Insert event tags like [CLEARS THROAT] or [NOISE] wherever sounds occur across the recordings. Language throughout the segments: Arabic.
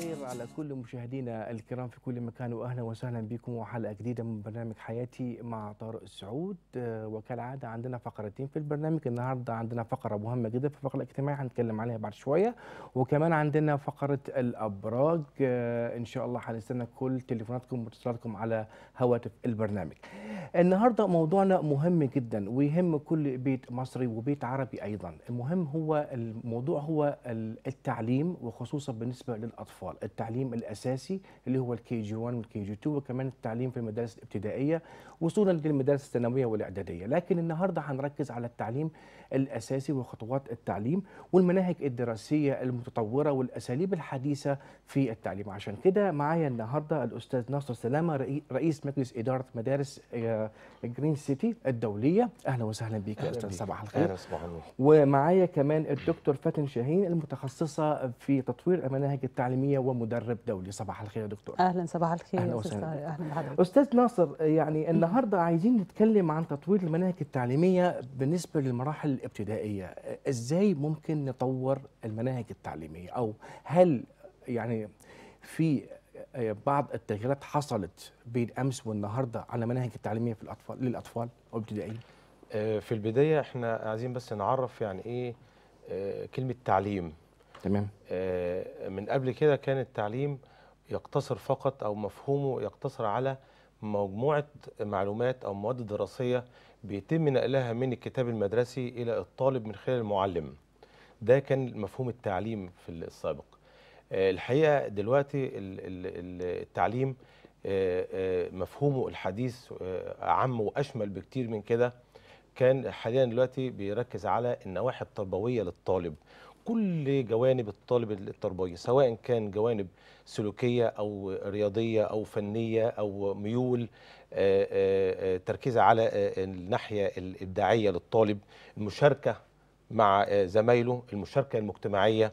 الخير على كل مشاهدينا الكرام في كل مكان واهلا وسهلا بكم وحلقه جديده من برنامج حياتي مع طارق السعود آه، وكالعاده عندنا فقرتين في البرنامج النهارده عندنا فقره مهمه جدا في الفقره الاجتماعيه هنتكلم عليها بعد شويه وكمان عندنا فقره الابراج آه، ان شاء الله هنستنى كل تليفوناتكم واتصالاتكم على هواتف البرنامج. النهارده موضوعنا مهم جدا ويهم كل بيت مصري وبيت عربي ايضا، المهم هو الموضوع هو التعليم وخصوصا بالنسبه للاطفال. الاطفال التعليم الاساسي اللي هو الكي جي 1 والكي جي 2 وكمان التعليم في المدارس الابتدائيه وصولا للمدارس الثانويه والاعداديه لكن النهارده هنركز على التعليم الأساسي وخطوات التعليم والمناهج الدراسية المتطورة والأساليب الحديثة في التعليم عشان كده معايا النهاردة الأستاذ ناصر سلامة رئيس مجلس إدارة مدارس جرين آه، سيتي الدولية أهلا وسهلا بك يا أستاذ صباح الخير ومعايا كمان الدكتور فاتن شاهين المتخصصة في تطوير المناهج التعليمية ومدرب دولي صباح الخير يا دكتور أهلا صباح الخير أهلا وسهلا أهلا أستاذ ناصر يعني النهاردة عايزين نتكلم عن تطوير المناهج التعليمية بالنسبة للمراحل الابتدائيه ازاي ممكن نطور المناهج التعليميه او هل يعني في آه، بعض التغييرات حصلت بين امس والنهارده على مناهج التعليميه في الاطفال للاطفال او الابتدائيين آه، في البدايه احنا عايزين بس نعرف يعني ايه آه، كلمه تعليم تمام من قبل كده كان التعليم يقتصر فقط او مفهومه يقتصر على مجموعه معلومات او مواد دراسيه بيتم نقلها من الكتاب المدرسي إلى الطالب من خلال المعلم ده كان مفهوم التعليم في السابق آه، الحقيقة دلوقتي التعليم آه، آه، مفهومه الحديث أعم وأشمل بكتير من كده كان حاليا دلوقتي بيركز على النواحي التربوية للطالب كل جوانب الطالب التربوي سواء كان جوانب سلوكية أو رياضية أو فنية أو ميول آه، آه، آه، تركيز على الناحية الإبداعية للطالب المشاركة مع زمايله المشاركة المجتمعية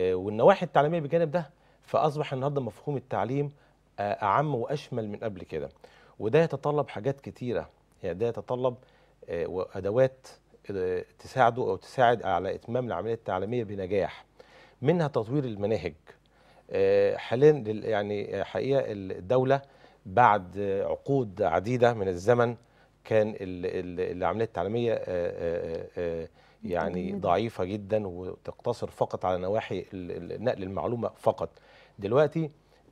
والنواحي التعليمية بجانب ده فأصبح النهاردة مفهوم التعليم أعم وأشمل من قبل كده وده يتطلب حاجات كتيرة يعني ده يتطلب وأدوات آه، تساعده أو تساعد على إتمام العملية التعليمية بنجاح منها تطوير المناهج آه، حاليا يعني حقيقة الدولة بعد عقود عديدة من الزمن كان العملية التعليمية آه، يعني ضعيفة جدا وتقتصر فقط على نواحي نقل المعلومة فقط دلوقتي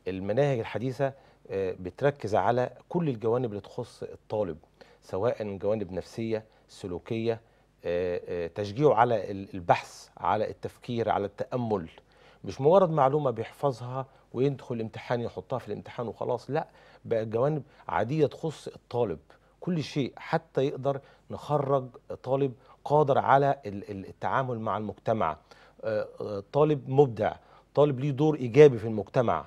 المناهج الحديثة بتركز على كل الجوانب اللي تخص الطالب سواء جوانب نفسية سلوكية تشجيعه على البحث على التفكير على التأمل مش مجرد معلومة بيحفظها ويدخل الامتحان يحطها في الامتحان وخلاص لا بقى جوانب عادية تخص الطالب كل شيء حتى يقدر نخرج طالب قادر على التعامل مع المجتمع آه، آه، طالب مبدع طالب ليه دور إيجابي في المجتمع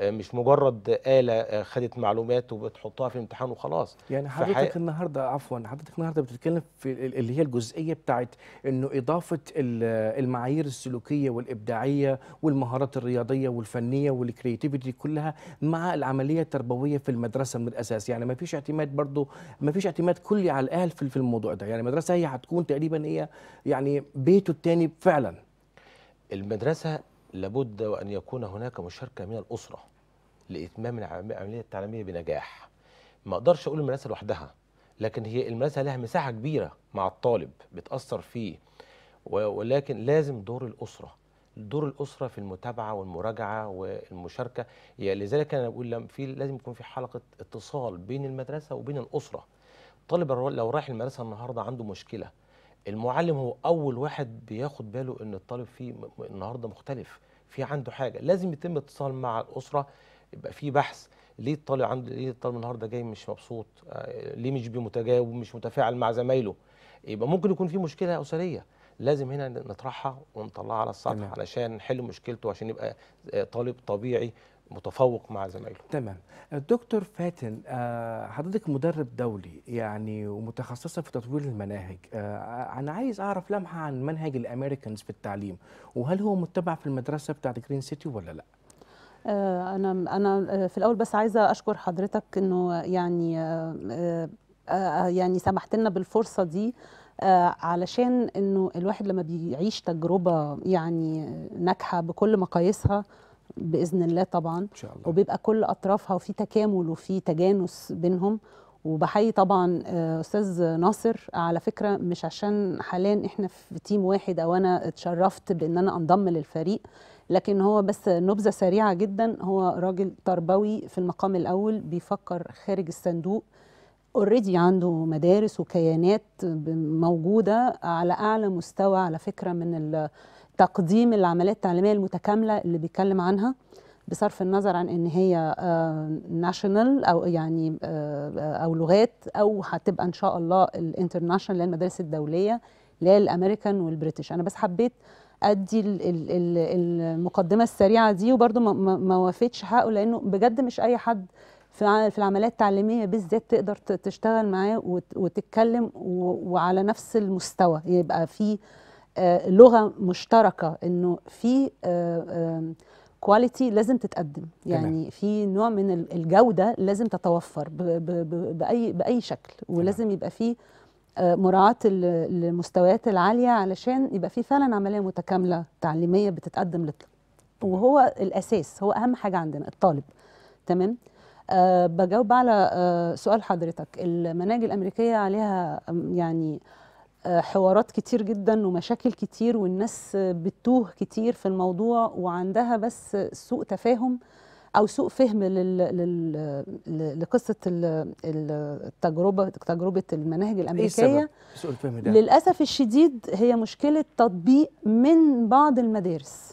آه، مش مجرد آلة آه، خدت معلومات وبتحطها في الامتحان وخلاص يعني حضرتك فحي... النهاردة عفوا حضرتك النهاردة بتتكلم في اللي هي الجزئية بتاعت انه إضافة المعايير السلوكية والإبداعية والمهارات الرياضية والفنية والكرياتيفيتي كلها مع العملية التربوية في المدرسة من الأساس يعني ما فيش اعتماد برضو ما فيش اعتماد كلي على الأهل في الموضوع ده يعني المدرسة هي هتكون تقريبا هي يعني بيته التاني فعلا المدرسة لابد وأن يكون هناك مشاركة من الأسرة لإتمام العملية التعليمية بنجاح ما أقدرش أقول المدرسة لوحدها لكن هي المدرسة لها مساحة كبيرة مع الطالب بتأثر فيه ولكن لازم دور الأسرة دور الأسرة في المتابعة والمراجعة والمشاركة يعني لذلك أنا بقول في لازم يكون في حلقة اتصال بين المدرسة وبين الأسرة طالب لو رايح المدرسة النهاردة عنده مشكلة المعلم هو اول واحد بياخد باله ان الطالب فيه النهارده مختلف في عنده حاجه لازم يتم اتصال مع الاسره يبقى في بحث ليه الطالب عنده ليه الطالب النهارده جاي مش مبسوط آه، ليه مش متجاوب مش متفاعل مع زمايله يبقى ممكن يكون في مشكله اسريه لازم هنا نطرحها ونطلعها على السطح علشان نحل مشكلته عشان يبقى آه، طالب طبيعي متفوق مع زمايله تمام دكتور فاتن آه، حضرتك مدرب دولي يعني ومتخصصه في تطوير المناهج آه، انا عايز اعرف لمحه عن منهج الامريكانز في التعليم وهل هو متبع في المدرسه بتاعت جرين سيتي ولا لا آه، انا انا في الاول بس عايزه اشكر حضرتك انه يعني يعني سمحت لنا بالفرصه دي علشان انه الواحد لما بيعيش تجربه يعني ناجحه بكل مقاييسها باذن الله طبعا ان شاء الله وبيبقى كل اطرافها وفي تكامل وفي تجانس بينهم وبحيي طبعا آه، استاذ ناصر على فكره مش عشان حاليا احنا في تيم واحد او انا اتشرفت بان انا انضم للفريق لكن هو بس نبذه سريعه جدا هو راجل تربوي في المقام الاول بيفكر خارج الصندوق اوريدي عنده مدارس وكيانات موجوده على اعلى مستوى على فكره من تقديم العمليات التعليميه المتكامله اللي بيتكلم عنها بصرف النظر عن ان هي ناشونال آه، او يعني آه، او لغات او هتبقى ان شاء الله الانترناشونال اللي هي المدارس الدوليه اللي هي الامريكان والبريتش انا بس حبيت ادي المقدمه السريعه دي وبرده ما وافيتش حقه لانه بجد مش اي حد في العمليات التعليميه بالذات تقدر تشتغل معاه وتتكلم وعلى نفس المستوى يبقى في آه، لغه مشتركه انه في كواليتي آه، لازم تتقدم يعني تمام. في نوع من الجوده لازم تتوفر بـ بـ بـ باي باي شكل ولازم تمام. يبقى في آه، مراعاه للمستويات العاليه علشان يبقى في فعلا عمليه متكامله تعليميه بتتقدم للطالب وهو الاساس هو اهم حاجه عندنا الطالب تمام أه بجاوب على أه سؤال حضرتك المناهج الامريكيه عليها يعني آه، حوارات كتير جدا ومشاكل كتير والناس بتتوه كتير في الموضوع وعندها بس سوء تفاهم او سوء فهم لل... لل... لقصه التجربه تجربه المناهج إيه الامريكيه ايه سوء الفهم ده؟ للاسف الشديد هي مشكله تطبيق من بعض المدارس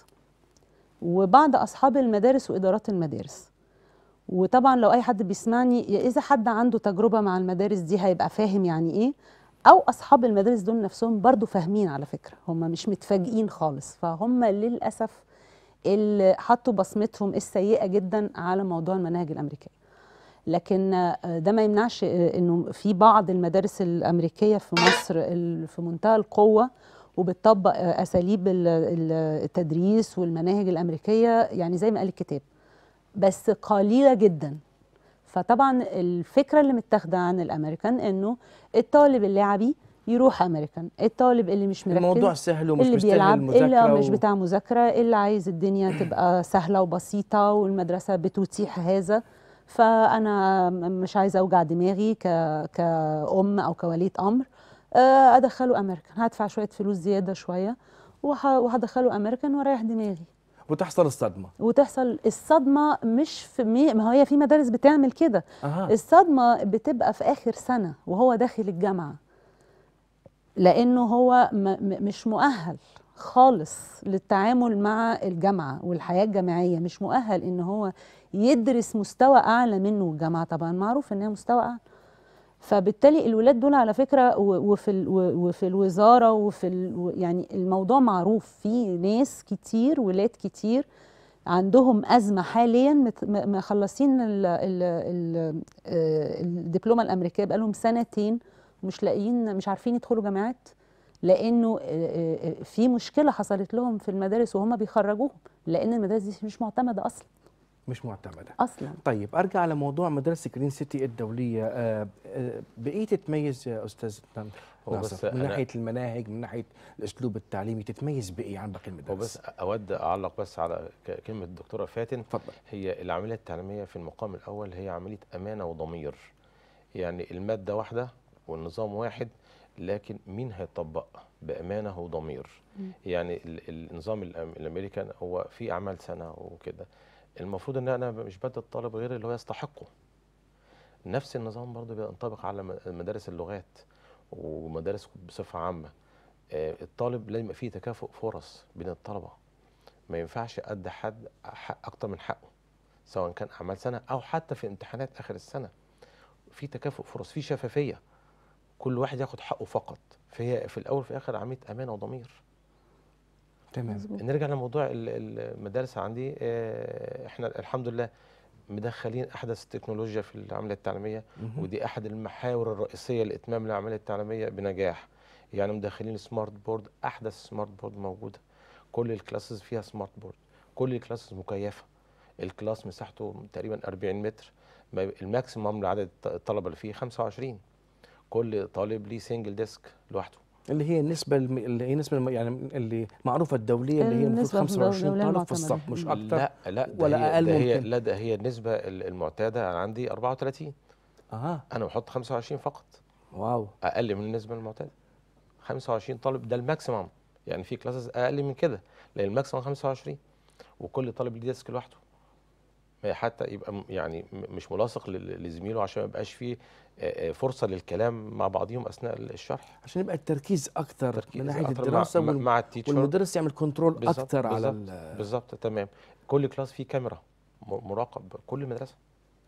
وبعض اصحاب المدارس وادارات المدارس وطبعا لو اي حد بيسمعني اذا حد عنده تجربه مع المدارس دي هيبقى فاهم يعني ايه او اصحاب المدارس دول نفسهم برضو فاهمين على فكره هم مش متفاجئين خالص فهم للاسف اللي حطوا بصمتهم السيئه جدا على موضوع المناهج الامريكيه لكن آه، ده ما يمنعش آه، انه في بعض المدارس الامريكيه في مصر في منتهى القوه وبتطبق آه، اساليب التدريس والمناهج الامريكيه يعني زي ما قال الكتاب بس قليله جدا فطبعا الفكره اللي متاخده عن الامريكان انه الطالب اللي يروح امريكان الطالب اللي مش مركز الموضوع سهل ومش اللي بيلعب اللي و... مش بتاع مذاكره اللي عايز الدنيا تبقى سهله وبسيطه والمدرسه بتتيح هذا فانا مش عايزه اوجع دماغي ك... كام او كوليه امر آه، ادخله امريكان هدفع شويه فلوس زياده شويه وهدخله امريكان واريح دماغي وتحصل الصدمه وتحصل الصدمه مش في مي... ما هي في مدارس بتعمل كده أه. الصدمه بتبقى في اخر سنه وهو داخل الجامعه لانه هو م... م... مش مؤهل خالص للتعامل مع الجامعه والحياه الجامعيه مش مؤهل ان هو يدرس مستوى اعلى منه الجامعه طبعا معروف ان هي مستوى اعلى فبالتالي الولاد دول على فكره وفي وفي الوزاره وفي يعني الموضوع معروف في ناس كتير ولاد كتير عندهم ازمه حاليا مخلصين آه، الدبلومه الامريكيه بقالهم سنتين مش لاقيين مش عارفين يدخلوا جامعات لانه آه، آه، في مشكله حصلت لهم في المدارس وهم بيخرجوهم لان المدارس دي مش معتمده اصلا مش معتمده اصلا طيب ارجع لموضوع مدرسه جرين سيتي الدوليه آه، آه، بقيت تتميز يا استاذ ناصر من ناحيه المناهج من ناحيه الاسلوب التعليمي تتميز بايه عن باقي المدارس بس اود اعلق بس على كلمه الدكتوره فاتن فضل. هي العمليه التعليميه في المقام الاول هي عمليه امانه وضمير يعني الماده واحده والنظام واحد لكن مين هيطبق بامانه وضمير يعني النظام الامريكان هو في اعمال سنه وكده المفروض ان انا مش بدي الطالب غير اللي هو يستحقه نفس النظام برضه بينطبق على مدارس اللغات ومدارس بصفه عامه آه، الطالب لازم يبقى فيه تكافؤ فرص بين الطلبه ما ينفعش ادي حد حق اكتر من حقه سواء كان اعمال سنه او حتى في امتحانات اخر السنه في تكافؤ فرص في شفافيه كل واحد ياخد حقه فقط فهي في الاول وفي الاخر عمليه امانه وضمير تمام نرجع لموضوع المدارس عندي آه، احنا الحمد لله مدخلين احدث التكنولوجيا في العمليه التعليميه ودي احد المحاور الرئيسيه لاتمام العمليه التعليميه بنجاح يعني مدخلين سمارت بورد احدث سمارت بورد موجوده كل الكلاسز فيها سمارت بورد كل الكلاسز مكيفه الكلاس مساحته تقريبا 40 متر الماكسيمم لعدد الطلبه اللي فيه 25 كل طالب ليه سنجل ديسك لوحده اللي هي النسبة اللي هي النسبة يعني اللي معروفة الدولية اللي هي المفروض 25 طالب في الصف مش أكتر لا لا ولا أقل هي لا ده هي النسبة المعتادة أنا عندي 34 أها أنا بحط 25 فقط واو أقل من النسبة المعتادة 25 طالب ده الماكسيمم يعني في كلاسز أقل من كده لأن الماكسيمم 25 وكل طالب ليه ديسك لوحده آه، حتى يبقى يعني مش ملاصق لزميله عشان ما يبقاش فيه آه، آه، فرصه للكلام مع بعضهم اثناء الشرح عشان يبقى التركيز اكتر تركيز من ناحيه الدراسه مع, مع التيتشر والمدرس يعمل كنترول بالزبط اكتر بالزبط على ال... بالظبط تمام كل كلاس فيه كاميرا مراقب كل مدرسه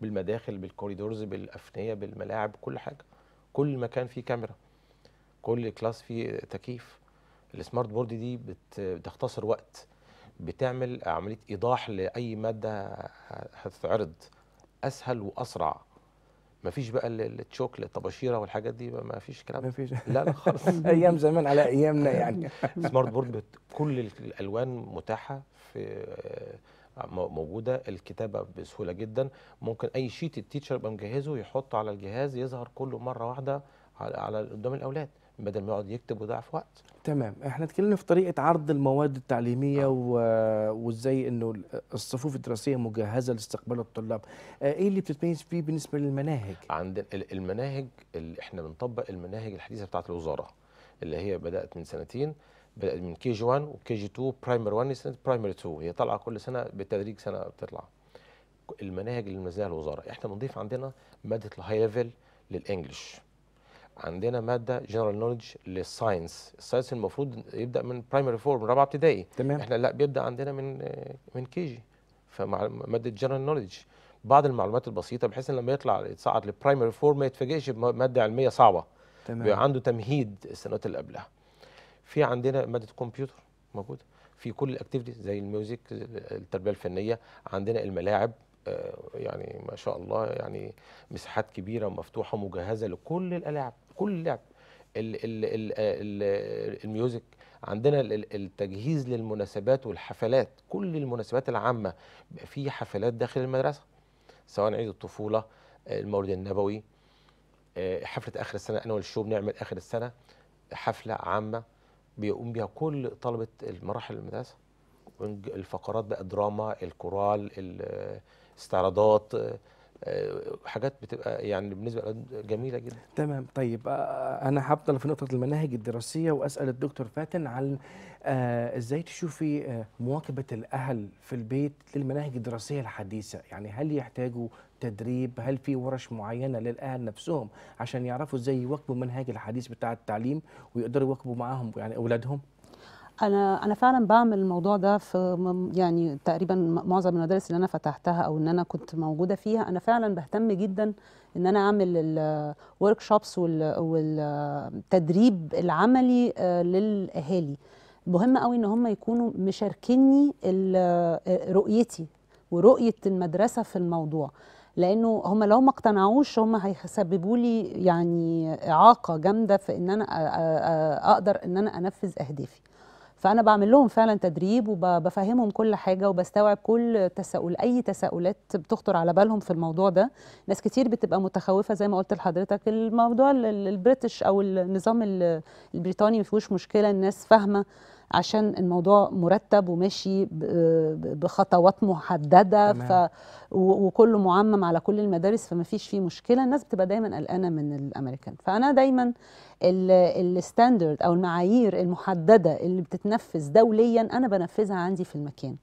بالمداخل بالكوريدورز بالافنيه بالملاعب كل حاجه كل مكان فيه كاميرا كل كلاس فيه تكييف السمارت بورد دي بتختصر وقت بتعمل عمليه ايضاح لاي ماده هتتعرض اسهل واسرع ما فيش بقى التشوك الطباشيره والحاجات دي ما فيش كلام ما فيش لا لا خالص [LAUGHS] ايام زمان على ايامنا يعني [LAUGHS] سمارت بورد كل الالوان متاحه في آه، موجوده الكتابه بسهوله جدا ممكن اي شيت التيتشر يبقى مجهزه يحطه على الجهاز يظهر كله مره واحده على قدام الاولاد بدل ما يقعد يكتب ويضيع في وقت تمام احنا اتكلمنا في طريقه عرض المواد التعليميه آه. و... وازاي انه الصفوف الدراسيه مجهزه لاستقبال الطلاب آه، ايه اللي بتتميز فيه بالنسبه للمناهج عندنا المناهج اللي احنا بنطبق المناهج الحديثه بتاعه الوزاره اللي هي بدات من سنتين بدات من كي جي 1 وكي جي 2 برايمر 1 سنه برايمر 2 هي طالعه كل سنه بالتدريج سنه بتطلع المناهج اللي منزلها الوزاره احنا بنضيف عندنا ماده الهاي ليفل للانجلش عندنا ماده جنرال نولج للساينس الساينس المفروض يبدا من برايمري فور من رابعه ابتدائي تمام احنا لا بيبدا عندنا من من كي جي فماده جنرال نولج بعض المعلومات البسيطه بحيث ان لما يطلع يتصعد للبرايمري فور ما يتفاجئش بماده علميه صعبه تمام بيبقى عنده تمهيد السنوات اللي قبلها في عندنا ماده كمبيوتر موجوده في كل الاكتيفيتيز زي الميوزك التربيه الفنيه عندنا الملاعب آه، يعني ما شاء الله يعني مساحات كبيره ومفتوحه ومجهزه لكل الالعاب كل لعب الميوزك عندنا التجهيز للمناسبات والحفلات كل المناسبات العامة في حفلات داخل المدرسة سواء عيد الطفولة المولد النبوي آه، حفلة آخر السنة أنا والشو بنعمل آخر السنة حفلة عامة بيقوم بها كل طلبة المراحل المدرسة الفقرات بقى دراما الكورال الاستعراضات آه، آه، آه، حاجات بتبقى يعني بالنسبه جميله جدا تمام طيب آه، آه، انا هفضل في نقطه المناهج الدراسيه واسال الدكتور فاتن عن ازاي تشوفي مواكبه الاهل في البيت للمناهج الدراسيه الحديثه يعني هل يحتاجوا تدريب هل في ورش معينه للاهل نفسهم عشان يعرفوا ازاي يواكبوا المنهج الحديث بتاع التعليم ويقدروا يواكبوا معاهم يعني اولادهم انا انا فعلا بعمل الموضوع ده في يعني تقريبا معظم المدارس اللي انا فتحتها او ان انا كنت موجوده فيها انا فعلا بهتم جدا ان انا اعمل الورك شوبس والتدريب العملي آه، للاهالي مهم قوي ان هم يكونوا مشاركيني آه، رؤيتي ورؤيه المدرسه في الموضوع لانه هم لو ما اقتنعوش هم هيسببوا لي يعني اعاقه جامده في ان انا آه، اقدر ان انا انفذ اهدافي فانا بعمل لهم فعلا تدريب وبفهمهم كل حاجه وبستوعب كل تساؤل اي تساؤلات بتخطر على بالهم في الموضوع ده ناس كتير بتبقى متخوفه زي ما قلت لحضرتك الموضوع البريتش او النظام البريطاني ما فيهوش مشكله الناس فاهمه عشان الموضوع مرتب وماشي بخطوات محدده ف وكله معمم على كل المدارس فما فيش فيه مشكله الناس بتبقى دايما قلقانه من الامريكان فانا دايما الستاندرد او المعايير المحدده اللي بتتنفذ دوليا انا بنفذها عندي في المكان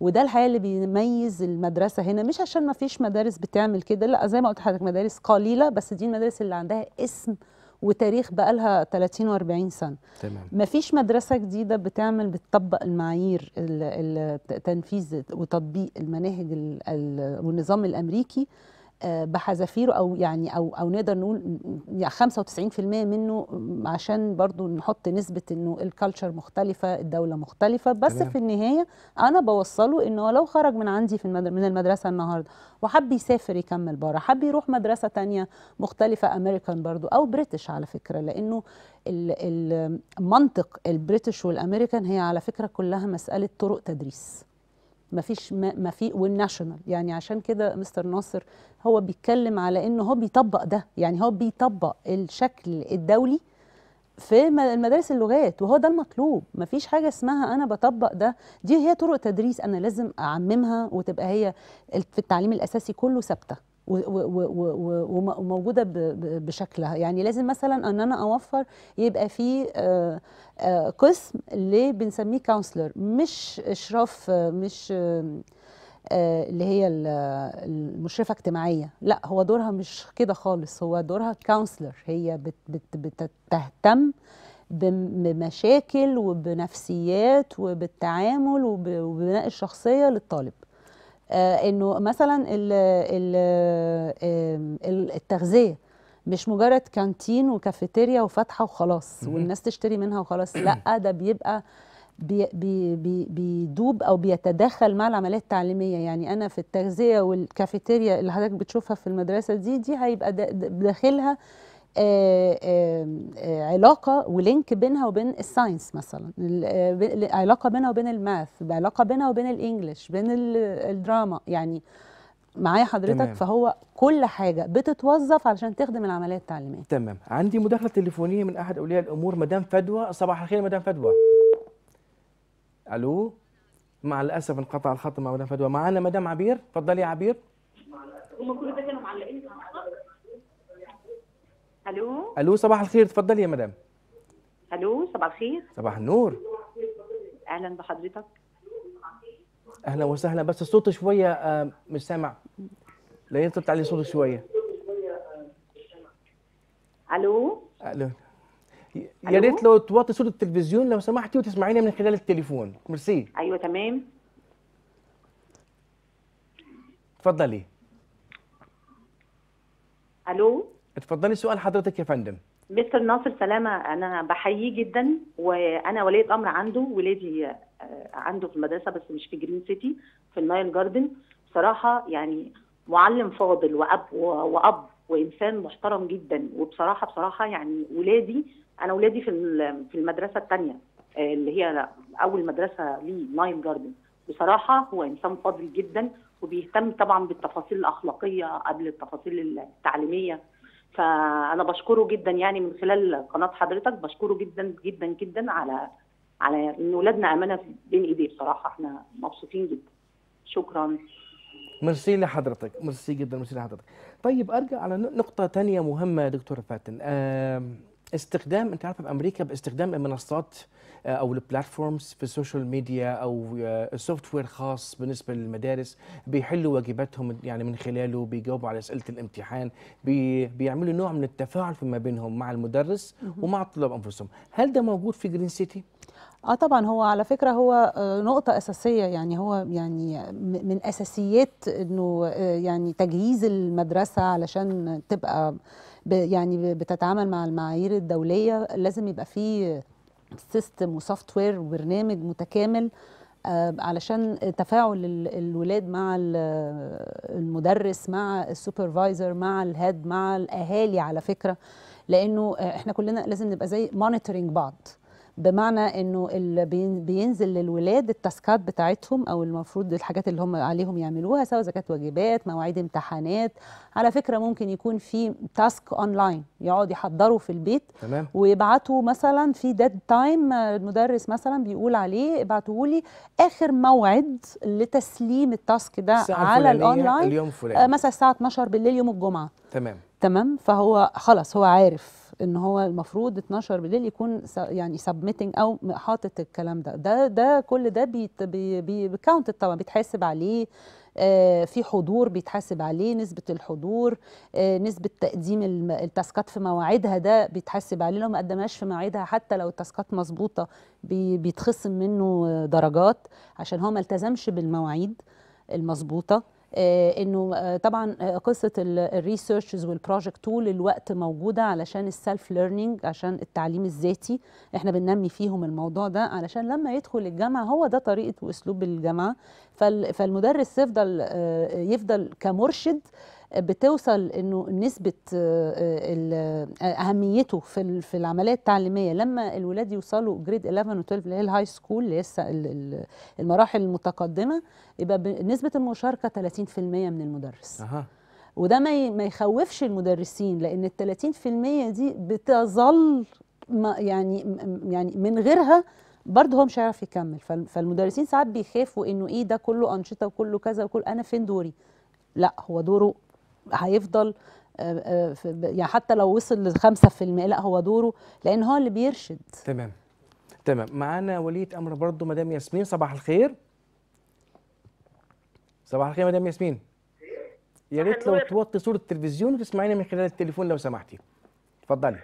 وده الحقيقه اللي بيميز المدرسه هنا مش عشان ما فيش مدارس بتعمل كده لا زي ما قلت لحضرتك مدارس قليله بس دي المدارس اللي عندها اسم وتاريخ بقى لها 30 و40 سنه تمام مفيش مدرسه جديده بتعمل بتطبق المعايير التنفيذ وتطبيق المناهج والنظام الامريكي بحذافيره او يعني او او نقدر نقول 95% يعني منه عشان برضو نحط نسبه انه الكالتشر مختلفه الدوله مختلفه بس تمام. في النهايه انا بوصله انه لو خرج من عندي في من المدرسه النهارده وحب يسافر يكمل بره حب يروح مدرسه تانية مختلفه امريكان برضو او بريتش على فكره لانه المنطق البريتش والامريكان هي على فكره كلها مساله طرق تدريس ما فيش ما في والناشونال يعني عشان كده مستر ناصر هو بيتكلم على انه هو بيطبق ده يعني هو بيطبق الشكل الدولي في المدارس اللغات وهو ده المطلوب مفيش حاجة اسمها أنا بطبق ده دي هي طرق تدريس أنا لازم أعممها وتبقى هي في التعليم الأساسي كله ثابتة وموجوده بشكلها يعني لازم مثلا ان انا اوفر يبقى في آه، آه، قسم اللي بنسميه كونسلر مش اشراف مش آه، اللي هي المشرفه اجتماعيه لا هو دورها مش كده خالص هو دورها كونسلر هي بتهتم بمشاكل وبنفسيات وبالتعامل وببناء الشخصيه للطالب آه، انه مثلا التغذيه مش مجرد كانتين وكافيتيريا وفاتحه وخلاص والناس تشتري منها وخلاص [CLEARS THROAT] لا ده بيبقى بي بي بيدوب او بيتداخل مع العمليات التعليميه يعني انا في التغذيه والكافيتيريا اللي حضرتك بتشوفها في المدرسه دي دي هيبقى داخلها آه، آه، آه، علاقه ولينك بينها وبين الساينس مثلا علاقه بينها وبين الماث علاقه بينها وبين الانجليش بين الدراما يعني معايا حضرتك تمام. فهو كل حاجه بتتوظف علشان تخدم العمليه التعليميه تمام عندي مداخله تليفونيه من احد اولياء الامور مدام فدوى صباح الخير مدام فدوى الو مع الاسف انقطع الخط مع مدام فدوى معانا مدام عبير تفضلي يا عبير هم كل ده كانوا معلقين الو الو صباح الخير تفضلي يا مدام الو صباح الخير صباح النور اهلا بحضرتك اهلا وسهلا بس الصوت شويه آه، مش سامع لا يطلع عليه صوت شويه الو الو يا ريت لو توطي صوت التلفزيون لو سمحتي وتسمعينا من خلال التليفون ميرسي ايوه تمام تفضلي الو اتفضلي سؤال حضرتك يا فندم مستر ناصر سلامه انا بحييه جدا وانا ولية امر عنده ولادي آه، عنده في المدرسه بس مش في جرين سيتي في النايل جاردن بصراحه يعني معلم فاضل واب واب وانسان محترم جدا وبصراحه بصراحه يعني ولادي انا ولادي في في المدرسه الثانيه آه، اللي هي اول مدرسه لي نايل جاردن بصراحه هو انسان فاضل جدا وبيهتم طبعا بالتفاصيل الاخلاقيه قبل التفاصيل التعليميه فانا بشكره جدا يعني من خلال قناه حضرتك بشكره جدا جدا جدا على على ان ولادنا امانه بين ايديه بصراحه احنا مبسوطين جدا شكرا ميرسي لحضرتك ميرسي جدا ميرسي لحضرتك طيب ارجع على نقطه ثانيه مهمه يا دكتوره فاتن آه استخدام انت عارفه بامريكا باستخدام المنصات آه، او البلاتفورمز في السوشيال ميديا او السوفت آه، وير خاص بالنسبه للمدارس بيحلوا واجباتهم يعني من خلاله بيجاوبوا على اسئله الامتحان بي بيعملوا نوع من التفاعل فيما بينهم مع المدرس ومع الطلاب انفسهم هل ده موجود في جرين سيتي اه طبعا هو على فكره هو آه، نقطه اساسيه يعني هو يعني من اساسيات انه يعني تجهيز المدرسه علشان تبقى يعني بتتعامل مع المعايير الدوليه لازم يبقى في سيستم وسوفت وير وبرنامج متكامل آه، علشان تفاعل الولاد مع المدرس مع السوبرفايزر مع الهيد مع الاهالي على فكره لانه احنا كلنا لازم نبقى زي مونيتورنج بعض بمعنى انه بينزل للولاد التاسكات بتاعتهم او المفروض الحاجات اللي هم عليهم يعملوها سواء اذا كانت واجبات مواعيد امتحانات على فكره ممكن يكون في تاسك اونلاين يقعد يحضره في البيت تمام. ويبعتوا مثلا في ديد تايم المدرس مثلا بيقول عليه ابعتوا لي اخر موعد لتسليم التاسك ده على الاونلاين اليوم آه، مثلا الساعه 12 بالليل يوم الجمعه تمام تمام فهو خلاص هو عارف ان هو المفروض 12 بالليل يكون يعني سبميتنج او حاطط الكلام ده ده ده كل ده بيت بي بي طبعا بيتحاسب عليه آه في حضور بيتحاسب عليه نسبة الحضور آه نسبة تقديم التاسكات في مواعيدها ده بيتحاسب عليه لو ما قدمهاش في مواعيدها حتى لو التاسكات مظبوطة بي بيتخصم منه درجات عشان هو ما التزمش بالمواعيد المظبوطة آه، انه آه، طبعا آه، قصه الريسيرشز والبروجكت طول الوقت موجوده علشان السلف ليرنينج عشان التعليم الذاتي احنا بننمي فيهم الموضوع ده علشان لما يدخل الجامعه هو ده طريقه واسلوب الجامعه فالمدرس يفضل يفضل كمرشد بتوصل انه نسبه آه، آه، اهميته في في العمليه التعليميه لما الولاد يوصلوا جريد 11 و12 اللي هي الهاي سكول اللي لسه المراحل المتقدمه يبقى نسبه المشاركه 30% من المدرس أه. وده ما ما يخوفش المدرسين لان ال 30% دي بتظل يعني يعني من غيرها برضه هو مش هيعرف يكمل فالمدرسين ساعات بيخافوا انه ايه ده كله انشطه وكله كذا وكل انا فين دوري لا هو دوره هيفضل آه، آه، يعني حتى لو وصل لخمسة في المية لا هو دوره لأن هو اللي بيرشد تمام تمام معانا ولية أمر برضو مدام ياسمين صباح الخير صباح الخير مدام ياسمين يا ريت لو توطي صورة التلفزيون وتسمعينا من خلال التليفون لو سمحتي اتفضلي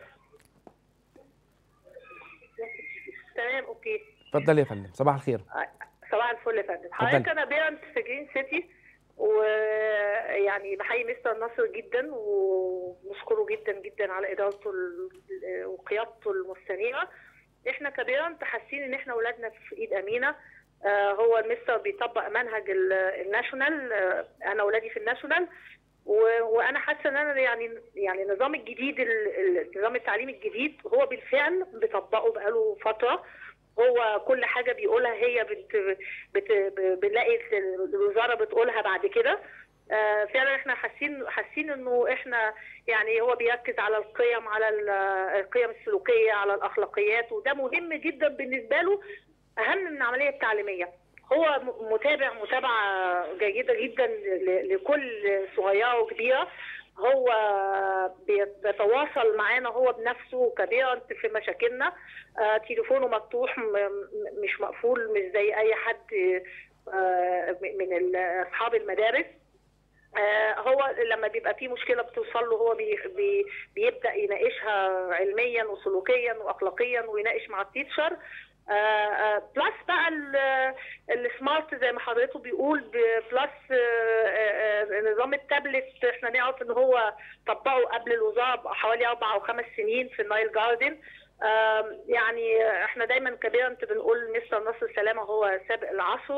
تمام اوكي اتفضلي يا فندم صباح الخير آه، صباح الفل يا فندم حضرتك انا بيرنت في جرين سيتي ويعني بحيي مستر ناصر جدا ونشكره جدا جدا على ادارته وقيادته المستنيره احنا كبيرا تحسين ان احنا ولادنا في ايد امينه آه، هو المستر بيطبق منهج الناشونال آه، انا ولادي في الناشونال وانا حاسه ان انا يعني يعني النظام الجديد النظام التعليمي الجديد هو بالفعل بيطبقه بقاله فتره هو كل حاجه بيقولها هي بت... بت... بنلاقي الوزاره بتقولها بعد كده آه، فعلا احنا حاسين حاسين انه احنا يعني هو بيركز على القيم على القيم السلوكيه على الاخلاقيات وده مهم جدا بالنسبه له اهم من العمليه التعليميه هو متابع متابعه جيده جدا لكل صغيره وكبيره هو بيتواصل معانا هو بنفسه كبيرت في مشاكلنا آه، تليفونه مفتوح مش مقفول مش زي اي حد آه، من اصحاب المدارس آه، هو لما بيبقى فيه مشكله بتوصل له هو بي بي بيبدا يناقشها علميا وسلوكيا واخلاقيا ويناقش مع التيتشر بلس آه، آه، بقى السمارت آه، زي ما حضرته بيقول بلس نظام التابلت احنا نعرف ان هو طبقه قبل الوزاره حوالي اربع او خمس سنين في النايل جاردن يعني احنا دايما كبيرا انت بنقول مستر نصر سلامه هو سابق العصر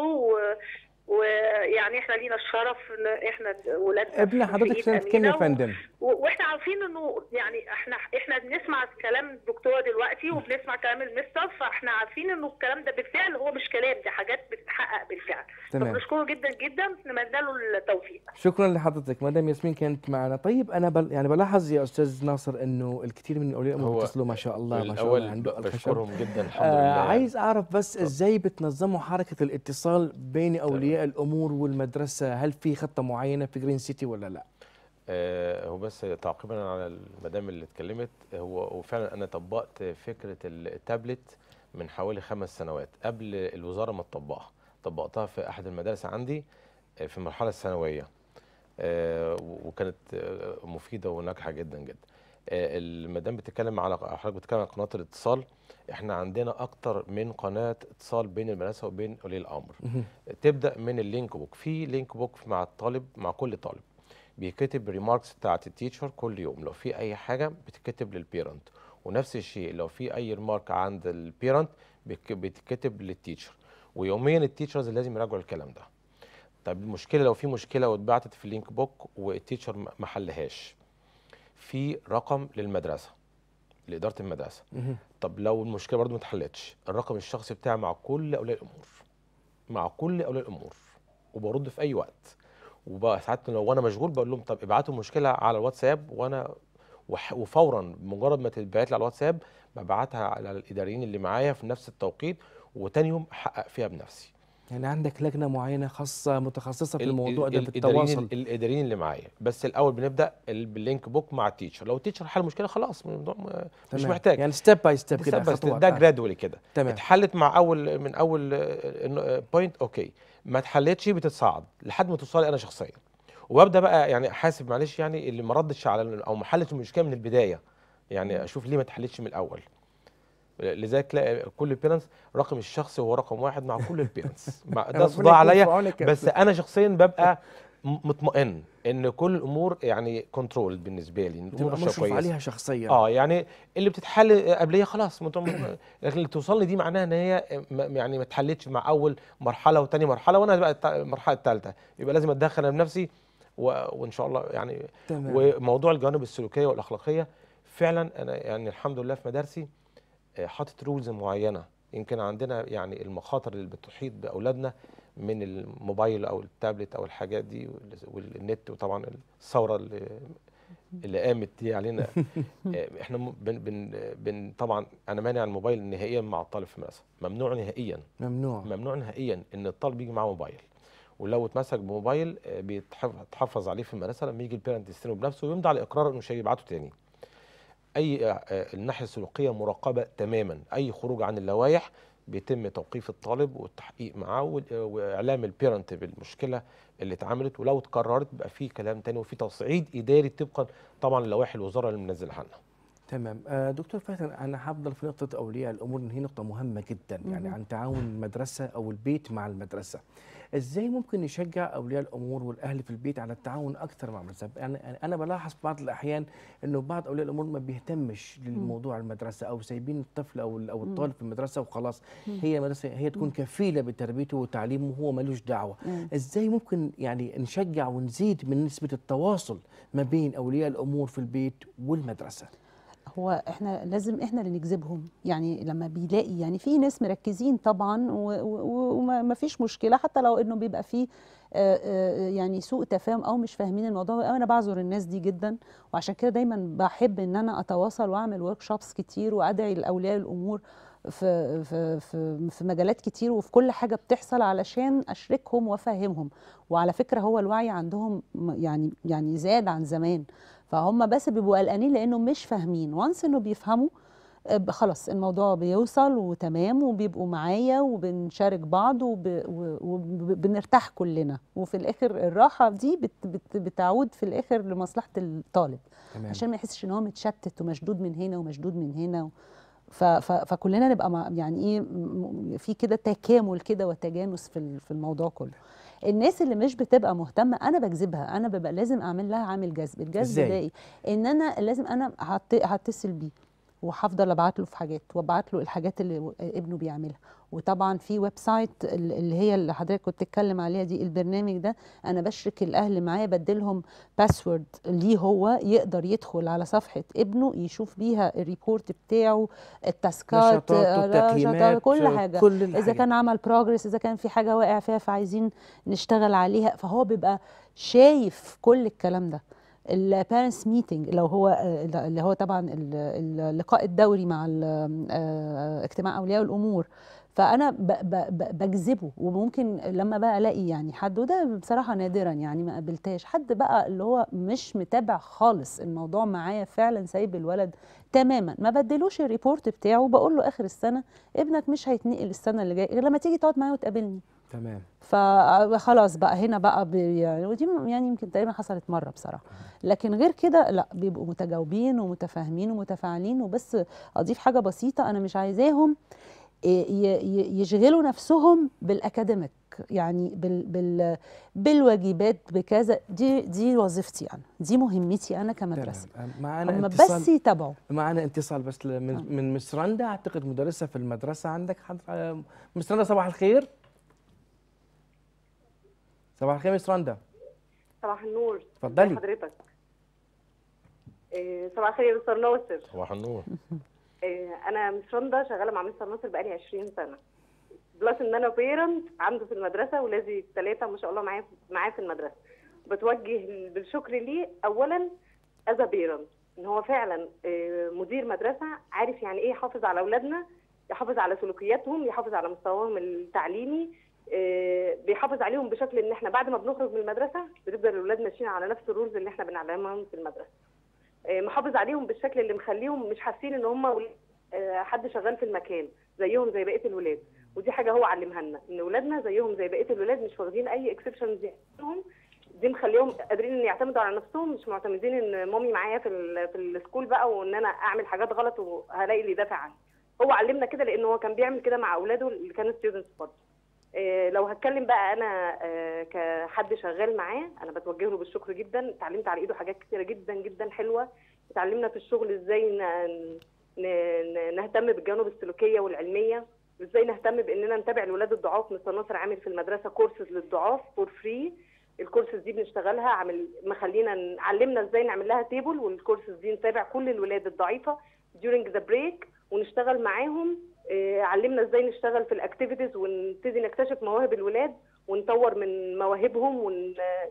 ويعني احنا لينا الشرف ان احنا ولاد ابن حضرتك كان يا فندم واحنا عارفين انه يعني احنا احنا بنسمع كلام الدكتوره دلوقتي وبنسمع كلام المستر فاحنا عارفين انه الكلام ده بالفعل هو مش كلام دي حاجات بتتحقق بالفعل تمام فبنشكره جدا جدا نتمنى له التوفيق شكرا لحضرتك مدام ياسمين كانت معنا طيب انا بل يعني بلاحظ يا استاذ ناصر انه الكثير من اولياء الامور بيتصلوا ما شاء الله ما شاء الله عنده بشكرهم جدا الحمد لله آه عايز اعرف بس ازاي بتنظموا حركه الاتصال بين اولياء الأمور والمدرسة هل في خطة معينة في جرين سيتي ولا لا؟ آه، هو بس تعقيبا على المدام اللي اتكلمت هو وفعلا انا طبقت فكره التابلت من حوالي خمس سنوات قبل الوزاره ما تطبقها طبقتها في احد المدارس عندي آه، في المرحله الثانويه آه، وكانت مفيده وناجحه جدا جدا آه، ما دام بتتكلم على حضرتك بتتكلم على قنوات الاتصال احنا عندنا اكتر من قناه اتصال بين المدرسه وبين ولي الامر تبدا من اللينك بوك في لينك بوك مع الطالب مع كل طالب بيكتب ريماركس بتاعه التيتشر كل يوم لو في اي حاجه بتتكتب للبيرنت ونفس الشيء لو في اي ريمارك عند البيرنت بتتكتب للتيتشر ويوميا التيتشرز لازم يراجعوا الكلام ده طب المشكله لو في مشكله واتبعتت في اللينك بوك والتيتشر ما حلهاش في رقم للمدرسه لاداره المدرسه طب لو المشكله برضو ما اتحلتش الرقم الشخصي بتاعي مع كل اولياء الامور مع كل اولياء الامور وبرد في اي وقت وساعات لو انا مشغول بقول لهم طب ابعتوا المشكله على الواتساب وانا وفورا مجرد ما تتبعت لي على الواتساب ببعتها على الاداريين اللي معايا في نفس التوقيت وتاني يوم احقق فيها بنفسي يعني عندك لجنه معينه خاصه متخصصه في الموضوع ده في التواصل الاداريين اللي معايا بس الاول بنبدا باللينك بوك مع التيتشر لو التيتشر حل مشكله خلاص الموضوع مش محتاج يعني ستيب باي ستيب كده خطوه ده جرادولي كده اتحلت مع اول من اول بوينت آه، اوكي آه، ما اتحلتش بتتصعد لحد ما توصلي انا شخصيا وببدا بقى يعني احاسب معلش يعني اللي ما ردش على او ما حلتش المشكله من البدايه يعني اشوف ليه ما اتحلتش من الاول لذلك لا كل البيرنتس رقم الشخصي هو رقم واحد مع كل [LAUGHS] البيرنتس ده صداع عليا بس انا شخصيا ببقى مطمئن ان كل الامور يعني كنترول بالنسبه لي الامور مشرف كويس. عليها شخصيا اه يعني اللي بتتحل قبليه خلاص لكن اللي توصل لي دي معناها ان هي يعني ما اتحلتش مع اول مرحله وتاني مرحله وانا بقى المرحله الثالثه يبقى لازم اتدخل انا بنفسي وان شاء الله يعني تمام. وموضوع الجوانب السلوكيه والاخلاقيه فعلا انا يعني الحمد لله في مدارسي حاطط رولز معينه يمكن عندنا يعني المخاطر اللي بتحيط باولادنا من الموبايل او التابلت او الحاجات دي والنت وطبعا الثوره اللي اللي قامت دي علينا [LAUGHS] آه، احنا بن بن بن طبعا انا مانع الموبايل نهائيا مع الطالب في المدرسه ممنوع نهائيا ممنوع ممنوع نهائيا ان الطالب يجي معاه موبايل ولو اتمسك بموبايل آه، بيتحفظ عليه في المدرسه لما يجي البيرنت يستلمه بنفسه ويمضي على اقرار انه مش هيبعته تاني اي آه، آه، الناحيه السلوكيه مراقبه تماما اي خروج عن اللوائح بيتم توقيف الطالب والتحقيق معاه آه، واعلام البيرنت بالمشكله اللي اتعملت ولو اتكررت بقى في كلام تاني وفي تصعيد اداري طبقا طبعا لوائح الوزاره اللي منزلها عنها تمام دكتور فاتن انا هفضل في نقطه اولياء الامور ان هي نقطه مهمه جدا يعني عن تعاون المدرسه او البيت مع المدرسه ازاي ممكن نشجع اولياء الامور والاهل في البيت على التعاون اكثر مع المدرسه يعني انا بلاحظ بعض الاحيان انه بعض اولياء الامور ما بيهتمش للموضوع المدرسه او سايبين الطفل او او الطالب في المدرسه وخلاص هي المدرسه هي تكون كفيله بتربيته وتعليمه وهو ملوش دعوه ازاي ممكن يعني نشجع ونزيد من نسبه التواصل ما بين اولياء الامور في البيت والمدرسه هو احنا لازم احنا اللي نجذبهم يعني لما بيلاقي يعني في ناس مركزين طبعا وما فيش مشكله حتى لو انه بيبقى فيه آه، آه، يعني سوء تفاهم او مش فاهمين الموضوع انا بعذر الناس دي جدا وعشان كده دايما بحب ان انا اتواصل واعمل ورك شوبس كتير وادعي لاولياء الامور في في في في مجالات كتير وفي كل حاجه بتحصل علشان اشركهم وافهمهم وعلى فكره هو الوعي عندهم يعني يعني زاد عن زمان فهم بس بيبقوا قلقانين لانه مش فاهمين وانس انه بيفهموا آه، خلاص الموضوع بيوصل وتمام وبيبقوا معايا وبنشارك بعض وبنرتاح كلنا وفي الاخر الراحه دي بت بت بتعود في الاخر لمصلحه الطالب تمام. عشان ما يحسش ان هو متشتت ومشدود من هنا ومشدود من هنا و... ف... ف... فكلنا نبقى مع... يعني ايه في كده تكامل كده وتجانس في الموضوع كله الناس اللي مش بتبقى مهتمه انا بجذبها انا ببقى لازم اعمل لها عامل جذب الجذب ده ايه ان انا لازم انا هتصل بيه وهفضل ابعت له في حاجات وابعت له الحاجات اللي ابنه بيعملها وطبعا في ويب سايت اللي هي اللي حضرتك كنت بتتكلم عليها دي البرنامج ده انا بشرك الاهل معايا بديلهم باسورد ليه هو يقدر يدخل على صفحه ابنه يشوف بيها الريبورت بتاعه التاسكات آه، كل آه، حاجه كل اذا كان عمل بروجرس اذا كان في حاجه واقع فيها فعايزين نشتغل عليها فهو بيبقى شايف كل الكلام ده البارنس ميتنج لو هو اللي هو طبعا اللقاء الدوري مع آه، اجتماع اولياء الامور فانا بجذبه وممكن لما بقى الاقي يعني حد وده بصراحه نادرا يعني ما قابلتهاش حد بقى اللي هو مش متابع خالص الموضوع معايا فعلا سايب الولد تماما ما بدلوش الريبورت بتاعه بقول له اخر السنه ابنك مش هيتنقل السنه اللي جايه غير لما تيجي تقعد معايا وتقابلني تمام فخلاص بقى هنا بقى يعني ودي يعني يمكن تقريبا حصلت مره بصراحه لكن غير كده لا بيبقوا متجاوبين ومتفاهمين ومتفاعلين وبس اضيف حاجه بسيطه انا مش عايزاهم يشغلوا نفسهم بالاكاديميك يعني بال بال بالواجبات بكذا دي دي وظيفتي انا دي مهمتي انا كمدرسه معنا اتصال بس يتابعوا معنا اتصال بس من آه. من مس اعتقد مدرسه في المدرسه عندك حد آه، مس صباح الخير صباح الخير مس صباح النور اتفضلي حضرتك آه، صباح الخير يا دكتور ناصر صباح النور [LAUGHS] آه، انا مش رندا شغاله مع مستر ناصر بقالي 20 سنه بلس ان انا بيرنت عنده في المدرسه ولادي الثلاثه ما شاء الله معايا معاه في المدرسه بتوجه بالشكر ليه اولا از بيرنت ان هو فعلا آه، مدير مدرسه عارف يعني ايه يحافظ على اولادنا يحافظ على سلوكياتهم يحافظ على مستواهم التعليمي آه، بيحافظ عليهم بشكل ان احنا بعد ما بنخرج من المدرسه بتفضل الاولاد ماشيين على نفس الرولز اللي احنا بنعلمهم في المدرسه آه، محافظ عليهم بالشكل اللي مخليهم مش حاسين ان هم آه، حد شغال في المكان زيهم زي بقيه الولاد ودي حاجه هو علمها لنا ان ولادنا زيهم زي بقيه الولاد مش واخدين اي اكسبشنز عنهم دي مخليهم قادرين ان يعتمدوا على نفسهم مش معتمدين ان مامي معايا في في السكول بقى وان انا اعمل حاجات غلط وهلاقي اللي يدافع عني هو علمنا كده لان هو كان بيعمل كده مع اولاده اللي كانوا ستودنتس برضه آه، لو هتكلم بقى انا آه، كحد شغال معاه انا بتوجه له بالشكر جدا اتعلمت على ايده حاجات كتيره جدا جدا حلوه اتعلمنا في الشغل ازاي نهتم بالجوانب السلوكيه والعلميه وازاي نهتم باننا نتابع الولاد الضعاف مستر ناصر عامل في المدرسه كورسز للضعاف فور فري الكورسز دي بنشتغلها عامل مخلينا علمنا ازاي نعمل لها تيبل والكورسز دي نتابع كل الولاد الضعيفه during the break ونشتغل معاهم إيه، علمنا ازاي نشتغل في الاكتيفيتيز ونبتدي نكتشف مواهب الولاد ونطور من مواهبهم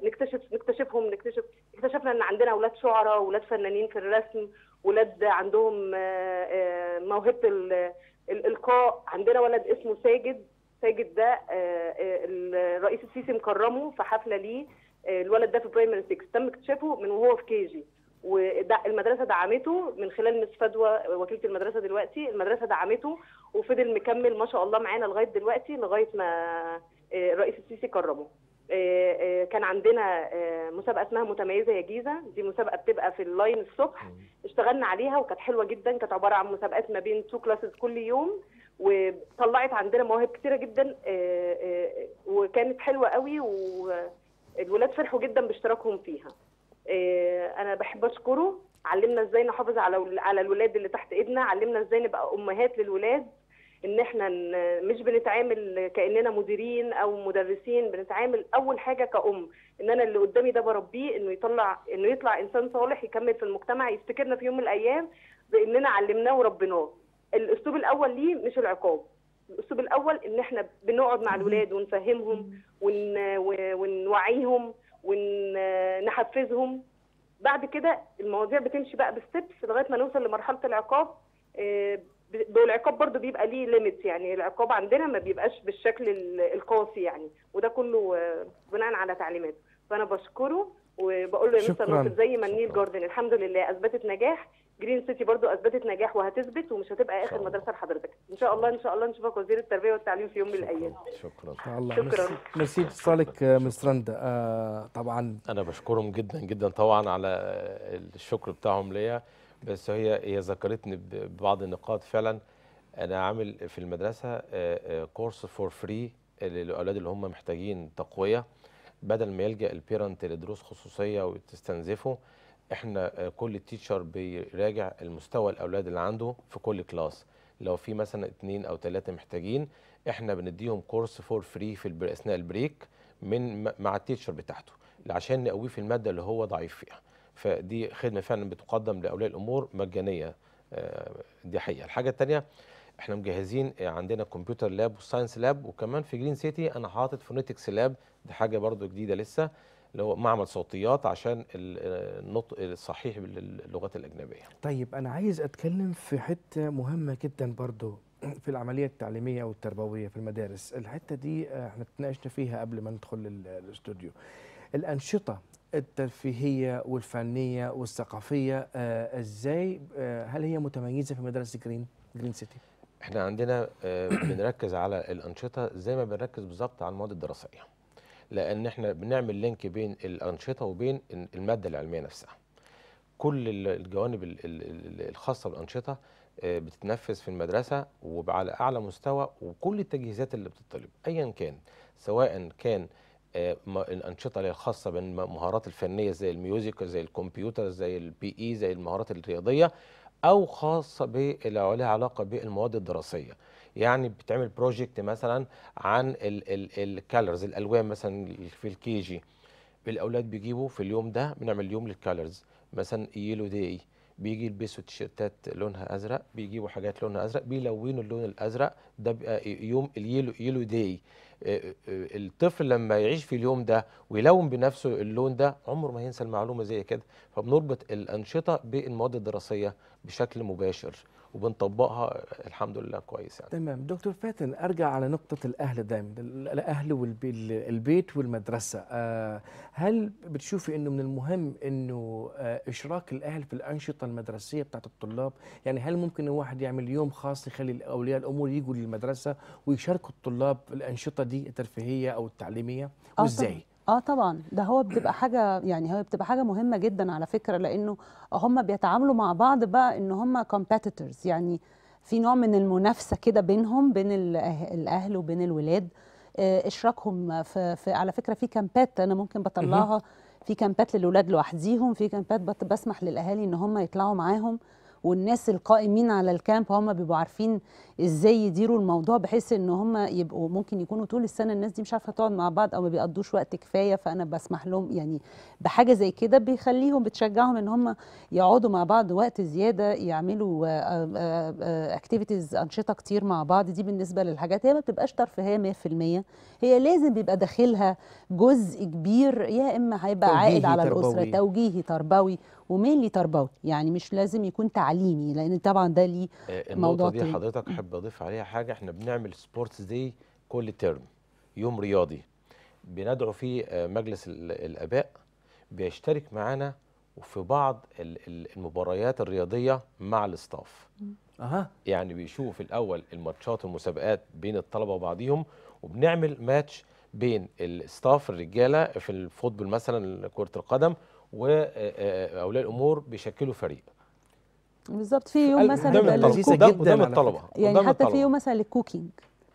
ونكتشف نكتشفهم نكتشف اكتشفنا ان عندنا اولاد شعراء اولاد فنانين في الرسم اولاد عندهم آه، آه، موهبه الالقاء عندنا ولد اسمه ساجد ساجد ده آه، الرئيس السيسي مكرمه في حفله ليه الولد ده في برايمري 6 تم اكتشافه من وهو في كي جي والمدرسه دعمته من خلال مس فدوى وكيله المدرسه دلوقتي المدرسه دعمته وفضل مكمل ما شاء الله معانا لغايه دلوقتي لغايه ما آه، الرئيس السيسي كرمه آه، آه، كان عندنا مسابقه اسمها متميزه يا جيزه دي مسابقه بتبقى في اللاين الصبح اشتغلنا عليها وكانت حلوه جدا كانت عباره عن مسابقات ما بين تو كلاسز كل يوم وطلعت عندنا مواهب كثيره جدا وكانت حلوه قوي والولاد فرحوا جدا باشتراكهم فيها آه، انا بحب اشكره علمنا ازاي نحافظ على على الولاد اللي تحت ايدنا علمنا ازاي نبقى امهات للولاد ان احنا مش بنتعامل كاننا مديرين او مدرسين بنتعامل اول حاجه كأم ان انا اللي قدامي ده بربيه انه يطلع انه يطلع انسان صالح يكمل في المجتمع يفتكرنا في يوم من الايام باننا علمناه وربيناه الاسلوب الاول ليه مش العقاب الاسلوب الاول ان احنا بنقعد مع الولاد ونفهمهم ون... ونوعيهم ونحفزهم بعد كده المواضيع بتمشي بقى بستبس لغايه ما نوصل لمرحله العقاب والعقاب آه، برضو بيبقى ليه ليميت يعني العقاب عندنا ما بيبقاش بالشكل القاسي يعني وده كله آه، بناء على تعليمات فانا بشكره وبقول له يا مستر ناصر زي ما النيل جاردن الحمد لله اثبتت نجاح جرين سيتي برضو اثبتت نجاح وهتثبت ومش هتبقى اخر مدرسه لحضرتك ان شاء الله ان شاء الله نشوفك وزير التربيه والتعليم في يوم من الايام شكرا ان شاء الله ميرسي اتصالك آه، مس رندا آه، طبعا انا بشكرهم جدا جدا طبعا على الشكر بتاعهم ليا بس هي هي ذكرتني ببعض النقاط فعلا انا عامل في المدرسه كورس فور فري للاولاد اللي هم محتاجين تقويه بدل ما يلجا البيرنت لدروس خصوصيه وتستنزفه احنا آه، كل تيتشر بيراجع المستوى الاولاد اللي عنده في كل كلاس لو في مثلا اثنين او ثلاثه محتاجين احنا بنديهم كورس فور فري في اثناء البريك من مع التيتشر بتاعته عشان نقويه في الماده اللي هو ضعيف فيها فدي خدمه فعلا بتقدم لاولياء الامور مجانيه آه، دي حقيقه الحاجه الثانيه احنا مجهزين عندنا كمبيوتر لاب وساينس لاب وكمان في جرين سيتي انا حاطط فونيتكس لاب دي حاجه برضو جديده لسه اللي هو معمل صوتيات عشان النطق الصحيح باللغات الاجنبيه طيب انا عايز اتكلم في حته مهمه جدا برضو [CLEARS THROAT] في العمليه التعليميه والتربويه في المدارس الحته دي آه، احنا اتناقشنا فيها قبل ما ندخل الاستوديو الانشطه الترفيهيه والفنيه والثقافيه آه، ازاي آه، هل هي متميزه في مدرسه جرين جرين سيتي احنا عندنا آه، [CLEARS THROAT] بنركز على الانشطه زي ما بنركز بالظبط على المواد الدراسيه لان احنا بنعمل لينك بين الانشطه وبين الماده العلميه نفسها كل الجوانب الخاصه بالانشطه آه، بتتنفذ في المدرسه وعلى اعلى مستوى وكل التجهيزات اللي بتطلب ايا كان سواء كان آه، الانشطه اللي الخاصه بالمهارات الفنيه زي الميوزيك زي الكمبيوتر زي البي اي e، زي المهارات الرياضيه او خاصه باللي لها علاقه بالمواد الدراسيه يعني بتعمل بروجكت مثلا عن الكالرز الالوان مثلا في الكي جي الاولاد بيجيبوا في اليوم ده بنعمل يوم للكالرز مثلا يلو داي بيجي يلبسوا تيشيرتات لونها ازرق بيجيبوا حاجات لونها ازرق بيلونوا اللون الازرق ده يوم اليلو يلو داي آه، آه، آه، الطفل لما يعيش في اليوم ده ويلون بنفسه اللون ده عمره ما ينسى المعلومه زي كده فبنربط الانشطه بالمواد الدراسيه بشكل مباشر وبنطبقها الحمد لله كويس يعني تمام دكتور فاتن ارجع على نقطه الاهل دايما الاهل والبيت والمدرسه آه، هل بتشوفي انه من المهم انه آه، اشراك الاهل في الانشطه المدرسيه بتاعت الطلاب يعني هل ممكن الواحد يعمل يوم خاص يخلي اولياء الامور يجوا للمدرسه ويشاركوا الطلاب في الانشطه دي الترفيهيه او التعليميه آه، وازاي اه طبعا ده هو بتبقى حاجه يعني هو بتبقى حاجه مهمه جدا على فكره لانه هم بيتعاملوا مع بعض بقى ان هم كومبيتيتورز يعني في نوع من المنافسه كده بينهم بين الاهل وبين الولاد آه، اشراكهم في, في على فكره في كامبات انا ممكن بطلعها في كامبات للولاد لوحديهم في كامبات بسمح للاهالي ان هم يطلعوا معاهم والناس القائمين على الكامب هم بيبقوا عارفين ازاي يديروا الموضوع بحيث ان هم يبقوا ممكن يكونوا طول السنه الناس دي مش عارفه تقعد مع بعض او ما بيقضوش وقت كفايه فانا بسمح لهم يعني بحاجه زي كده بيخليهم بتشجعهم ان هم يقعدوا مع بعض وقت زياده يعملوا اكتيفيتيز آه، آه، آه، انشطه كتير مع بعض دي بالنسبه للحاجات هي ما بتبقاش ترفيهيه 100% هي لازم بيبقى داخلها جزء كبير يا اما هيبقى عائد على تربوي. الاسره توجيهي تربوي ومين لي تربوي يعني مش لازم يكون تعليمي لان طبعا ده ليه موضوع دي حضرتك احب اضيف عليها حاجه احنا بنعمل سبورتس دي كل ترم يوم رياضي بندعو فيه آه، مجلس الاباء بيشترك معانا وفي بعض المباريات الرياضيه مع الاستاف اها يعني بيشوف الاول الماتشات والمسابقات بين الطلبه وبعضهم وبنعمل ماتش بين الاستاف الرجاله في الفوتبول مثلا كره القدم واولياء آه، آه، الامور بيشكلوا فريق بالظبط في يوم مثلا لذيذه جدا الطلبه يعني حتى في يوم مثلا للكوكينج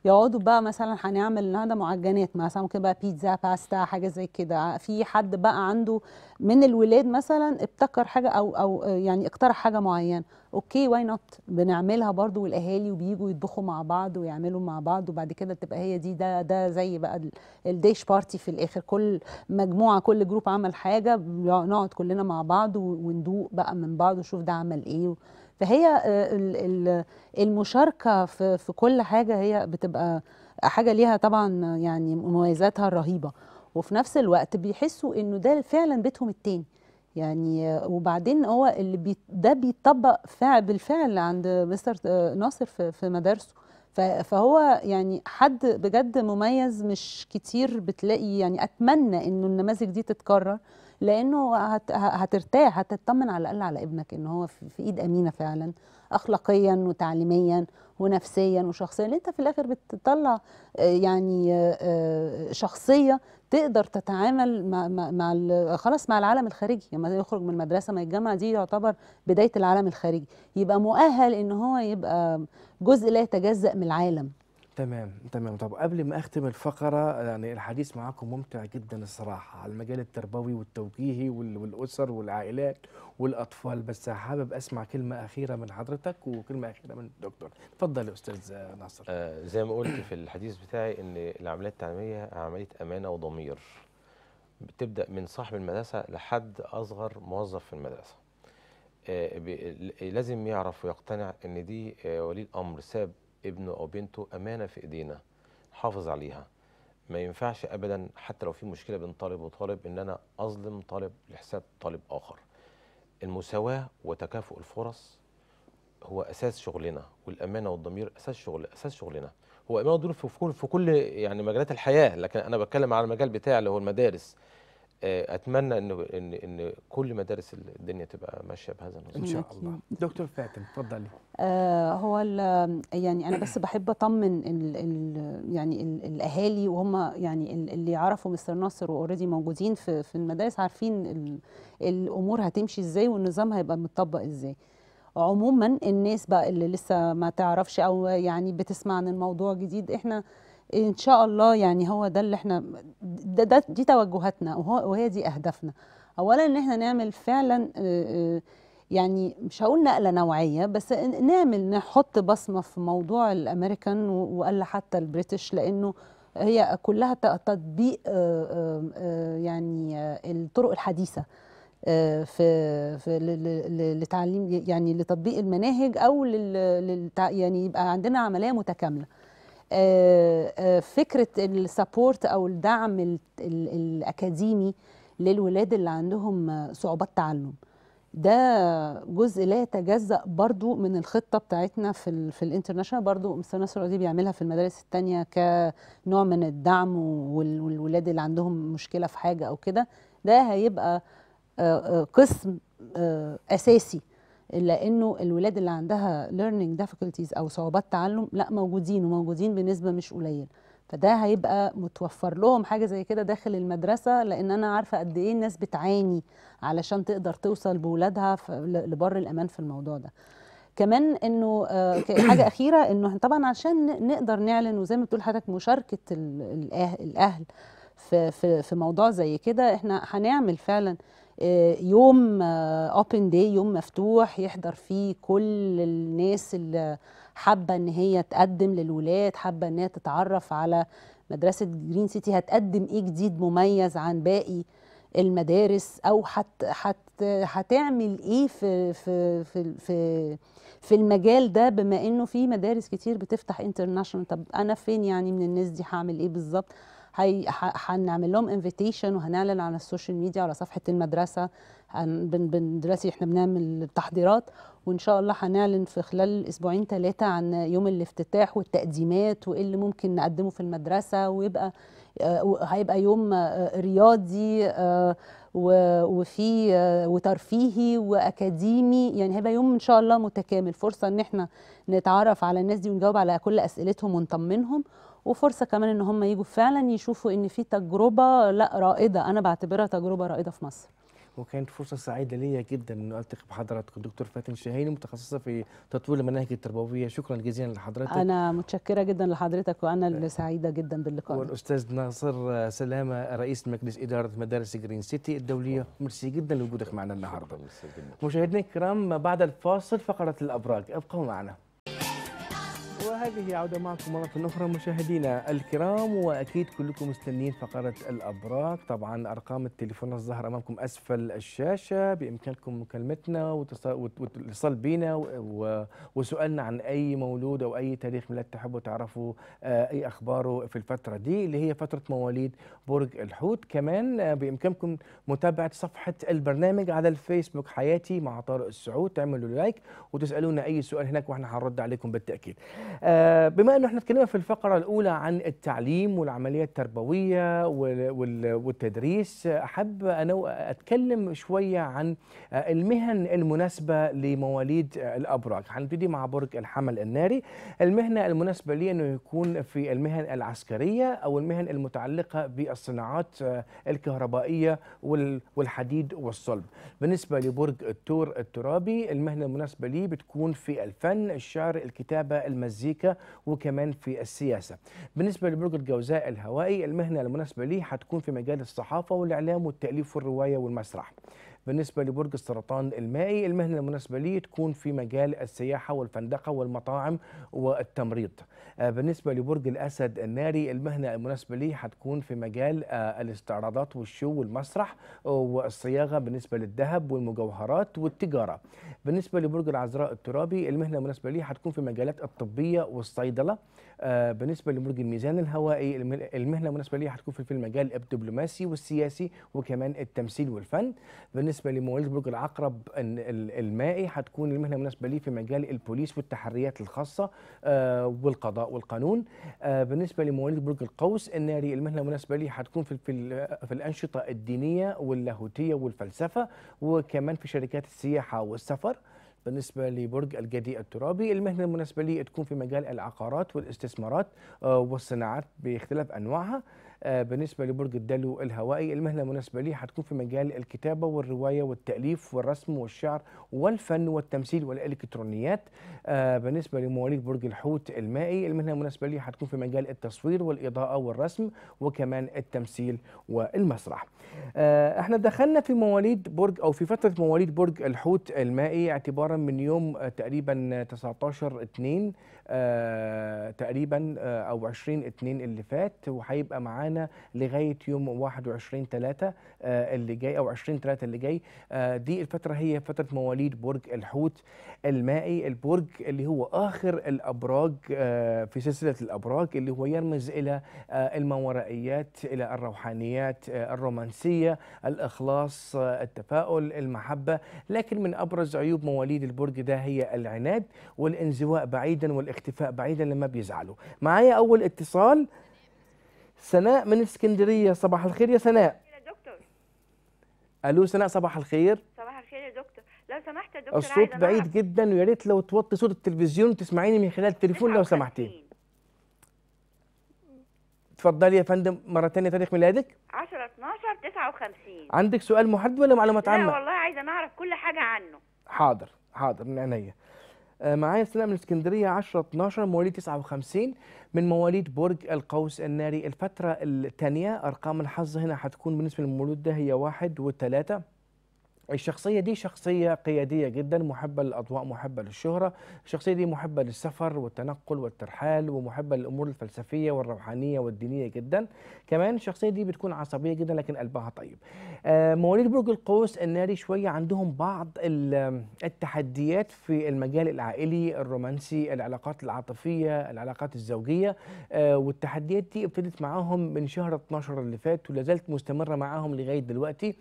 يقعدوا بقى مثلا هنعمل النهارده معجنات مثلا ممكن بقى بيتزا باستا حاجه زي كده في حد بقى عنده من الولاد مثلا ابتكر حاجه او او يعني اقترح حاجه معينه اوكي واي نوت بنعملها برضو والاهالي وبييجوا يطبخوا مع بعض ويعملوا مع بعض وبعد كده تبقى هي دي ده ده زي بقى الديش بارتي في الاخر كل مجموعه كل جروب عمل حاجه نقعد كلنا مع بعض وندوق بقى من بعض ونشوف ده عمل ايه فهي آه، المشاركه في في كل حاجه هي بتبقى حاجه ليها طبعا يعني مميزاتها الرهيبه وفي نفس الوقت بيحسوا انه ده فعلا بيتهم التاني يعني وبعدين هو اللي بي ده بيطبق فعل بالفعل عند مستر آه، ناصر في, في مدارسه فهو يعني حد بجد مميز مش كتير بتلاقي يعني اتمنى انه النماذج دي تتكرر لانه هترتاح هتطمن على الاقل على ابنك ان هو في, في ايد امينه فعلا اخلاقيا وتعليميا ونفسيا وشخصيا انت في الاخر بتطلع آه، يعني آه، شخصيه تقدر تتعامل مع, مع, خلاص مع العالم الخارجي لما يعني يخرج من المدرسه من الجامعه دي يعتبر بدايه العالم الخارجي يبقى مؤهل ان هو يبقى جزء لا يتجزا من العالم تمام، تمام. طب قبل ما أختم الفقرة، يعني الحديث معاكم ممتع جدًا الصراحة، على المجال التربوي والتوجيهي والأسر والعائلات والأطفال، بس حابب أسمع كلمة أخيرة من حضرتك وكلمة أخيرة من الدكتور. اتفضل يا أستاذ ناصر. آه زي ما قُلت في الحديث بتاعي إن العملية التعليمية عملية أمانة وضمير. بتبدأ من صاحب المدرسة لحد أصغر موظف في المدرسة. آه لازم يعرف ويقتنع إن دي آه ولي الأمر ساب ابنه أو بنته أمانة في إيدينا حافظ عليها ما ينفعش أبدا حتى لو في مشكلة بين طالب وطالب إن أنا أظلم طالب لحساب طالب آخر المساواة وتكافؤ الفرص هو أساس شغلنا والأمانة والضمير أساس شغل أساس شغلنا هو أمانة والضمير في كل في كل يعني مجالات الحياة لكن أنا بتكلم على المجال بتاعي اللي هو المدارس آه، اتمنى ان ان ان كل مدارس الدنيا تبقى ماشيه بهذا النظام ان شاء الله دكتور فاتن اتفضلي آه هو يعني انا بس بحب اطمن الـ الـ يعني الـ الاهالي وهم يعني اللي يعرفوا مستر ناصر واوريدي موجودين في في المدارس عارفين الامور هتمشي ازاي والنظام هيبقى متطبق ازاي عموما الناس بقى اللي لسه ما تعرفش او يعني بتسمع عن الموضوع جديد احنا ان شاء الله يعني هو ده اللي احنا ده, ده دي توجهاتنا وهي دي اهدافنا اولا ان احنا نعمل فعلا يعني مش هقول نقله نوعيه بس نعمل نحط بصمه في موضوع الامريكان وقال حتى البريتش لانه هي كلها تطبيق يعني الطرق الحديثه في في لتعليم يعني لتطبيق المناهج او يعني يبقى عندنا عمليه متكامله آه، آه، فكره السبورت او الدعم الاكاديمي للولاد اللي عندهم صعوبات تعلم ده جزء لا يتجزا برضو من الخطه بتاعتنا في الـ في الانترناشونال برضو مستر ناصر دي بيعملها في المدارس الثانيه كنوع من الدعم والولاد اللي عندهم مشكله في حاجه او كده ده هيبقى آه، قسم اساسي لانه الولاد اللي عندها learning difficulties او صعوبات تعلم لا موجودين وموجودين بنسبه مش قليل فده هيبقى متوفر لهم حاجه زي كده داخل المدرسه لان انا عارفه قد ايه الناس بتعاني علشان تقدر توصل بولادها لبر الامان في الموضوع ده كمان انه آه، حاجه اخيره انه طبعا عشان نقدر نعلن وزي ما بتقول حضرتك مشاركه الاهل في في موضوع زي كده احنا هنعمل فعلا آه، يوم اوبن آه، داي يوم مفتوح يحضر فيه كل الناس اللي حابه ان هي تقدم للولاد حابه ان هي تتعرف على مدرسه جرين سيتي هتقدم ايه جديد مميز عن باقي المدارس او حت حت هتعمل ايه في في في في في المجال ده بما انه في مدارس كتير بتفتح انترناشونال طب انا فين يعني من الناس دي هعمل ايه بالظبط هنعمل لهم انفيتيشن وهنعلن على السوشيال ميديا على صفحه المدرسه بندرسي احنا بنعمل تحضيرات وان شاء الله هنعلن في خلال اسبوعين ثلاثه عن يوم الافتتاح والتقديمات وايه اللي ممكن نقدمه في المدرسه ويبقى آه، هيبقى يوم آه، رياضي آه، وفي وترفيهي واكاديمي يعني هيبقى يوم ان شاء الله متكامل فرصه ان احنا نتعرف على الناس دي ونجاوب على كل اسئلتهم ونطمنهم وفرصه كمان ان هم يجوا فعلا يشوفوا ان في تجربه لا رائده انا بعتبرها تجربه رائده في مصر وكانت فرصه سعيده ليا جدا ان التقي بحضراتكم دكتور فاتن شاهيني متخصصه في تطوير المناهج التربويه شكرا جزيلا لحضرتك انا متشكره جدا لحضرتك وانا اللي أه. سعيده جدا باللقاء والاستاذ ناصر سلامه رئيس مجلس اداره مدارس جرين سيتي الدوليه ميرسي جدا لوجودك معنا النهارده مشاهدينا الكرام بعد الفاصل فقره الابراج ابقوا معنا وهذه عودة معكم مرة أخرى مشاهدينا الكرام وأكيد كلكم مستنين فقرة الأبراج طبعا أرقام التليفون الظاهرة أمامكم أسفل الشاشة بإمكانكم مكالمتنا والاتصال بينا وسؤالنا عن أي مولود أو أي تاريخ ميلاد تحبوا تعرفوا آه، أي أخباره في الفترة دي اللي هي فترة مواليد برج الحوت كمان آه، بإمكانكم متابعة صفحة البرنامج على الفيسبوك حياتي مع طارق السعود تعملوا لايك وتسألونا أي سؤال هناك وإحنا هنرد عليكم بالتأكيد آه، بما انه احنا اتكلمنا في الفقره الاولى عن التعليم والعمليه التربويه والتدريس احب انا اتكلم شويه عن المهن المناسبه لمواليد الابراج هنبتدي مع برج الحمل الناري المهنه المناسبه ليه انه يكون في المهن العسكريه او المهن المتعلقه بالصناعات آه، الكهربائيه والحديد والصلب بالنسبه لبرج الثور الترابي المهنه المناسبه ليه بتكون في الفن الشعر الكتابه المزيكا المزيكا وكمان في السياسه. بالنسبه لبرج الجوزاء الهوائي المهنه المناسبه ليه هتكون في مجال الصحافه والاعلام والتاليف والروايه والمسرح. بالنسبة لبرج السرطان المائي المهنة المناسبة لي تكون في مجال السياحة والفندقة والمطاعم والتمريض آه، بالنسبة لبرج الأسد الناري المهنة المناسبة لي هتكون في مجال آه، الاستعراضات والشو والمسرح والصياغة بالنسبة للذهب والمجوهرات والتجارة بالنسبة لبرج العذراء الترابي المهنة المناسبة لي هتكون في مجالات الطبية والصيدلة آه، بالنسبه لبرج الميزان الهوائي المهنه المناسبه لي هتكون في المجال الدبلوماسي والسياسي وكمان التمثيل والفن بالنسبه لمواليد برج العقرب المائي هتكون المهنه المناسبه لي في مجال البوليس والتحريات الخاصه آه، والقضاء والقانون آه، بالنسبه لمواليد برج القوس الناري المهنه المناسبه لي هتكون في في الانشطه الدينيه واللاهوتيه والفلسفه وكمان في شركات السياحه والسفر بالنسبة لبرج الجدي الترابي المهنة المناسبة لي تكون في مجال العقارات والاستثمارات آه، والصناعات باختلاف أنواعها آه، بالنسبه لبرج الدلو الهوائي المهنه المناسبه لي هتكون في مجال الكتابه والروايه والتاليف والرسم والشعر والفن والتمثيل والالكترونيات آه، بالنسبه لمواليد برج الحوت المائي المهنه المناسبه لي هتكون في مجال التصوير والاضاءه والرسم وكمان التمثيل والمسرح آه، احنا دخلنا في مواليد برج او في فتره مواليد برج الحوت المائي اعتبارا من يوم تقريبا 19 2 تقريبا او 20 2 اللي فات وهيبقى معانا معانا لغايه يوم 21 3 آه، اللي جاي او 20 3 اللي جاي آه، دي الفتره هي فتره مواليد برج الحوت المائي البرج اللي هو اخر الابراج آه، في سلسله الابراج اللي هو يرمز الى الماورائيات الى الروحانيات الرومانسيه الاخلاص التفاؤل المحبه لكن من ابرز عيوب مواليد البرج ده هي العناد والانزواء بعيدا والاختفاء بعيدا لما بيزعلوا معايا اول اتصال سناء من اسكندريه صباح الخير يا سناء يا دكتور الو سناء صباح الخير صباح الخير يا دكتور لو سمحت يا دكتور الصوت بعيد جدا ويا ريت لو توطي صوت التلفزيون وتسمعيني من خلال التليفون لو سمحتي اتفضلي يا فندم مره ثانيه تاريخ ميلادك 10 12 59 عندك سؤال محدد ولا معلومات عامه لا والله عايزه اعرف كل حاجه عنه حاضر حاضر من عينيا آه، معايا سلام من اسكندريه 10 12 مواليد 59 من مواليد برج القوس الناري الفتره الثانيه ارقام الحظ هنا هتكون بالنسبه للمولود ده هي واحد وثلاثه الشخصية دي شخصية قيادية جدا محبة للأضواء محبة للشهرة الشخصية دي محبة للسفر والتنقل والترحال ومحبة للأمور الفلسفية والروحانية والدينية جدا كمان الشخصية دي بتكون عصبية جدا لكن قلبها طيب آه، مواليد برج القوس الناري شوية عندهم بعض التحديات في المجال العائلي الرومانسي العلاقات العاطفية العلاقات الزوجية آه، والتحديات دي ابتدت معاهم من شهر 12 اللي فات ولا زالت مستمرة معاهم لغاية دلوقتي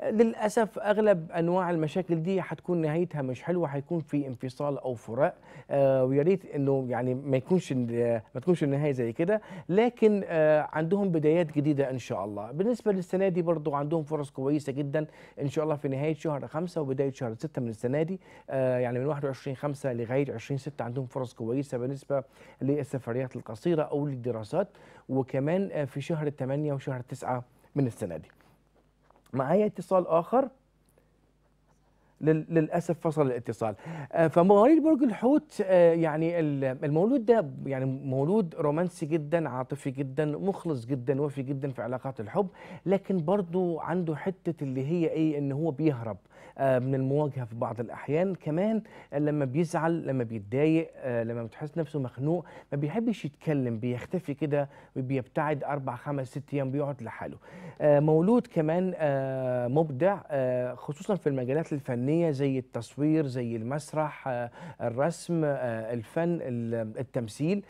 آه، للأسف أغلب اغلب انواع المشاكل دي هتكون نهايتها مش حلوه هيكون في انفصال او فراق آه ويا ريت انه يعني ما يكونش ما تكونش النهايه زي كده لكن آه عندهم بدايات جديده ان شاء الله بالنسبه للسنه دي برضو عندهم فرص كويسه جدا ان شاء الله في نهايه شهر خمسة وبدايه شهر ستة من السنه دي آه يعني من 21 5 لغايه 20 6 عندهم فرص كويسه بالنسبه للسفريات القصيره او للدراسات وكمان آه، في شهر 8 وشهر 9 من السنه دي معايا اتصال اخر للاسف فصل الاتصال آه، فمواليد برج الحوت آه، يعني المولود ده يعني مولود رومانسي جدا عاطفي جدا مخلص جدا وفي جدا في علاقات الحب لكن برضه عنده حته اللي هي ايه ان هو بيهرب آه، من المواجهه في بعض الاحيان كمان لما بيزعل لما بيتضايق آه، لما بتحس نفسه مخنوق ما بيحبش يتكلم بيختفي كده وبيبتعد اربع خمس ست ايام بيقعد لحاله آه، مولود كمان مبدع خصوصا في المجالات الفنيه زي التصوير زي المسرح الرسم الفن التمثيل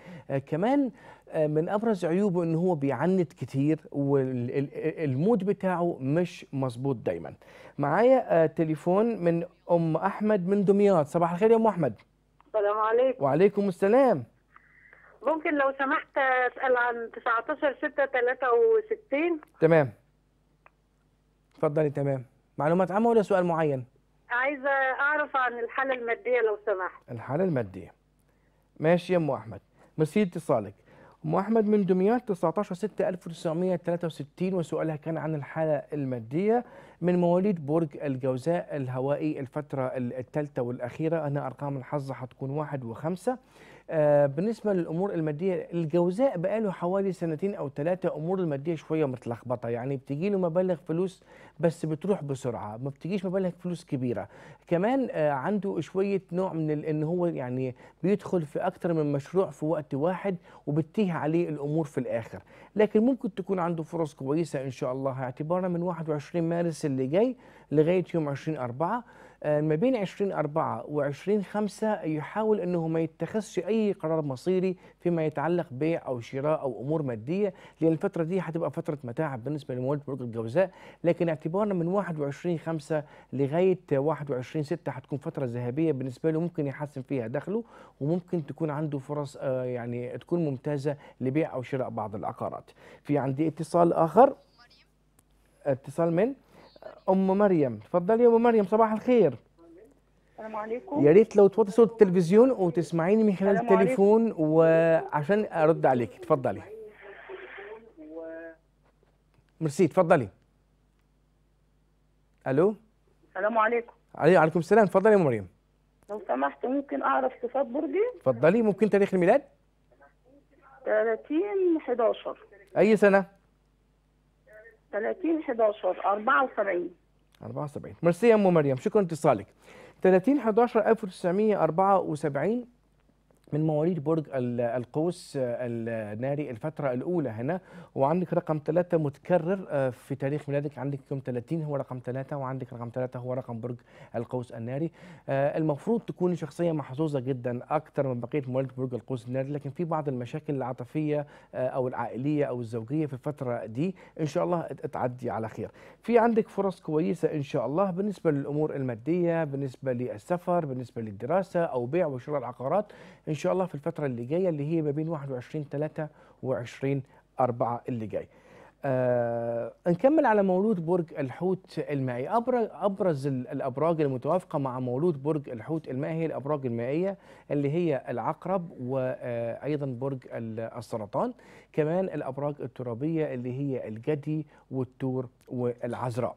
كمان من ابرز عيوبه انه هو بيعند كتير والمود بتاعه مش مظبوط دايما معايا آه، تليفون من ام احمد من دمياط صباح الخير يا ام احمد السلام عليكم وعليكم السلام ممكن لو سمحت اسال عن 19 6 63 تمام اتفضلي تمام معلومات عامه ولا سؤال معين عايزه اعرف عن الحاله الماديه لو سمحت الحاله الماديه ماشي يا ام احمد ميرسي اتصالك أم أحمد من دمياط 19 6 1963 وسؤالها كان عن الحالة المادية من مواليد برج الجوزاء الهوائي الفترة الثالثة والأخيرة أنا أرقام الحظ هتكون واحد وخمسة آه، بالنسبه للامور الماديه الجوزاء بقى له حوالي سنتين او ثلاثه امور الماديه شويه متلخبطه يعني بتجي له مبالغ فلوس بس بتروح بسرعه ما بتجيش مبالغ فلوس كبيره كمان آه، عنده شويه نوع من ان هو يعني بيدخل في اكثر من مشروع في وقت واحد وبتيه عليه الامور في الاخر لكن ممكن تكون عنده فرص كويسه ان شاء الله اعتبارا من 21 مارس اللي جاي لغايه يوم 20 4 آه، ما بين 20 4 و 20 5 يحاول انه ما يتخذش اي قرار مصيري فيما يتعلق بيع او شراء او امور ماديه لان الفتره دي هتبقى فتره متاعب بالنسبه لمولد برج الجوزاء لكن اعتبارنا من 21 5 لغايه 21 6 هتكون فتره ذهبيه بالنسبه له ممكن يحسن فيها دخله وممكن تكون عنده فرص آه، يعني تكون ممتازه لبيع او شراء بعض العقارات. في عندي اتصال اخر اتصال من؟ ام مريم تفضلي يا ام مريم صباح الخير السلام عليكم يا ريت لو توطي صوت التلفزيون وتسمعيني من خلال التليفون وعشان ارد عليك تفضلي ميرسي تفضلي الو السلام عليكم عليكم السلام تفضلي يا ام مريم لو سمحت ممكن اعرف صفات برجي تفضلي ممكن تاريخ الميلاد 30 11 اي سنه 30 11 74 74 ميرسي يا ام مريم شكرا لاتصالك 30 11 1974 من مواليد برج القوس آه، الناري الفترة الأولى هنا وعندك رقم ثلاثة متكرر آه، في تاريخ ميلادك عندك يوم 30 هو رقم ثلاثة وعندك رقم ثلاثة هو رقم برج القوس الناري آه، المفروض تكون شخصية محظوظة جدا أكثر من بقية مواليد برج القوس الناري لكن في بعض المشاكل العاطفية أو العائلية أو الزوجية في الفترة دي إن شاء الله تعدي على خير في عندك فرص كويسة إن شاء الله بالنسبة للأمور المادية بالنسبة للسفر بالنسبة للدراسة أو بيع وشراء العقارات إن شاء شاء الله في الفتره اللي جايه اللي هي ما بين 21 3 و20 4 اللي جاي آه نكمل على مولود برج الحوت المائي أبرز, أبرز الأبراج المتوافقة مع مولود برج الحوت المائي هي الأبراج المائية اللي هي العقرب وأيضا برج السرطان كمان الأبراج الترابية اللي هي الجدي والتور والعذراء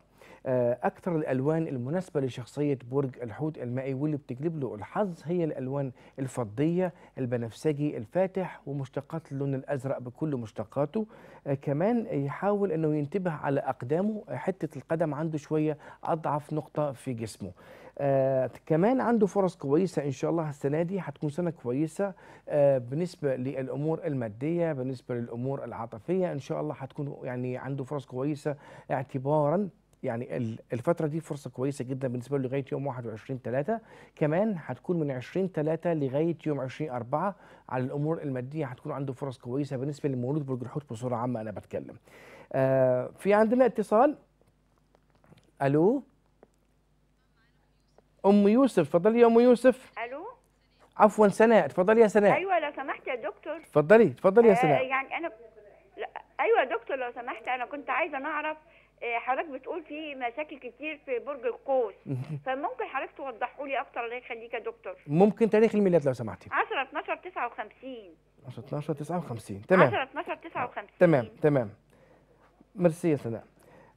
آه، اكثر الالوان المناسبه لشخصيه برج الحوت المائي واللي بتجلب له الحظ هي الالوان الفضيه البنفسجي الفاتح ومشتقات اللون الازرق بكل مشتقاته آه كمان يحاول انه ينتبه على اقدامه حته القدم عنده شويه اضعف نقطه في جسمه آه كمان عنده فرص كويسة إن شاء الله السنة دي هتكون سنة كويسة آه بالنسبة للأمور المادية بالنسبة للأمور العاطفية إن شاء الله هتكون يعني عنده فرص كويسة اعتبارا يعني الفترة دي فرصة كويسة جدا بالنسبة له لغاية يوم 21 3 كمان هتكون من 20 3 لغاية يوم 20 4 على الأمور المادية هتكون عنده فرص كويسة بالنسبة لمولود برج الحوت بصورة عامة أنا بتكلم. آه في عندنا اتصال ألو أم يوسف اتفضلي يا أم يوسف ألو عفوا سناء اتفضلي يا سناء أيوه لو سمحت يا دكتور اتفضلي اتفضلي يا آه، سناء آه يعني أنا لا. أيوه يا دكتور لو سمحت أنا كنت عايزة نعرف آه، حضرتك بتقول في مشاكل كتير في برج القوس فممكن حضرتك توضحوا لي اكتر الله يخليك يا دكتور ممكن تاريخ الميلاد لو سمحتي 10 12 59 10 12 59 تمام 10 12 59 تمام تمام ميرسي يا سلام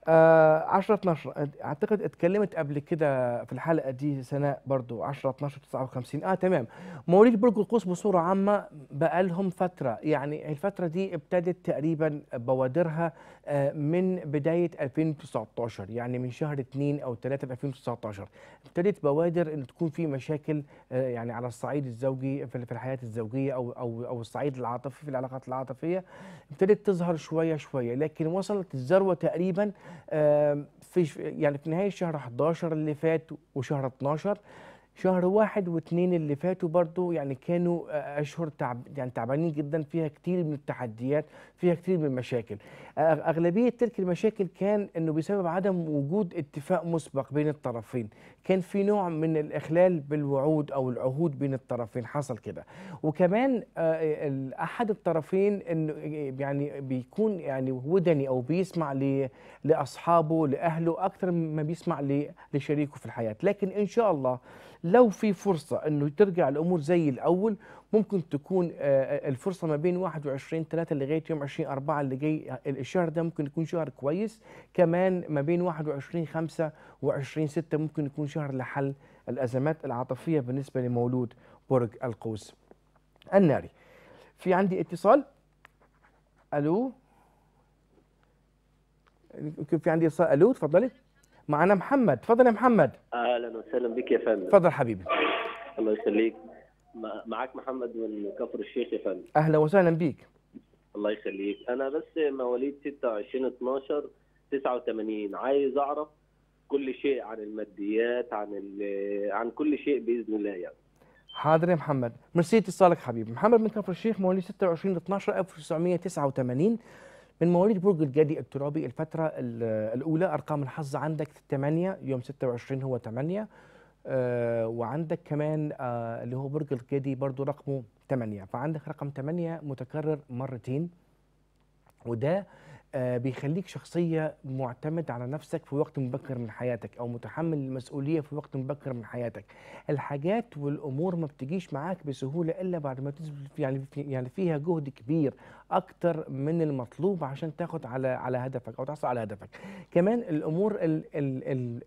10 آه، 12 اعتقد اتكلمت قبل كده في الحلقه دي سناء برضو 10 12 59 اه تمام مواليد برج القوس بصوره عامه بقى لهم فتره يعني الفتره دي ابتدت تقريبا بوادرها آه، من بدايه 2019 يعني من شهر 2 او 3 في 2019 ابتدت بوادر ان تكون في مشاكل آه، يعني على الصعيد الزوجي في الحياه الزوجيه او او او الصعيد العاطفي في العلاقات العاطفيه ابتدت تظهر شويه شويه لكن وصلت الذروه تقريبا في يعني في نهايه شهر 11 اللي فات وشهر 12 شهر واحد واثنين اللي فاتوا برضو يعني كانوا آه، اشهر تعب يعني تعبانين جدا فيها كتير من التحديات فيها كتير من المشاكل آه، اغلبيه تلك المشاكل كان انه بسبب عدم وجود اتفاق مسبق بين الطرفين كان في نوع من الاخلال بالوعود او العهود بين الطرفين حصل كده وكمان آه، احد الطرفين انه يعني بيكون يعني ودني او بيسمع لاصحابه لاهله اكثر ما بيسمع لشريكه في الحياه لكن ان شاء الله لو في فرصه انه ترجع الامور زي الاول ممكن تكون آه، آه، الفرصه ما بين 21 3 لغايه يوم 20 4 اللي جاي آه، الشهر ده ممكن يكون شهر كويس كمان ما بين 21 5 و20 6 ممكن يكون شهر لحل الازمات العاطفيه بالنسبه لمولود برج القوس الناري في عندي اتصال الو في عندي اتصال الو تفضلي معنا محمد تفضل يا محمد اهلا وسهلا بك يا فندم تفضل حبيبي الله يخليك معاك محمد من كفر الشيخ يا فندم اهلا وسهلا بك الله يخليك انا بس مواليد 26 12 89 عايز اعرف كل شيء عن الماديات عن عن كل شيء باذن الله يعني حاضر يا محمد ميرسي اتصالك حبيبي محمد من كفر الشيخ مواليد 26 12 1989 من مواليد برج الجدي الترابي الفترة الأولى أرقام الحظ عندك 8 يوم 26 هو 8 آه وعندك كمان آه اللي هو برج الجدي برضو رقمه 8 فعندك رقم 8 متكرر مرتين وده آه، بيخليك شخصية معتمد على نفسك في وقت مبكر من حياتك أو متحمل المسؤولية في وقت مبكر من حياتك الحاجات والأمور ما بتجيش معاك بسهولة إلا بعد ما تبذل يعني يعني فيها جهد كبير أكتر من المطلوب عشان تاخد على على هدفك أو تحصل على هدفك كمان الأمور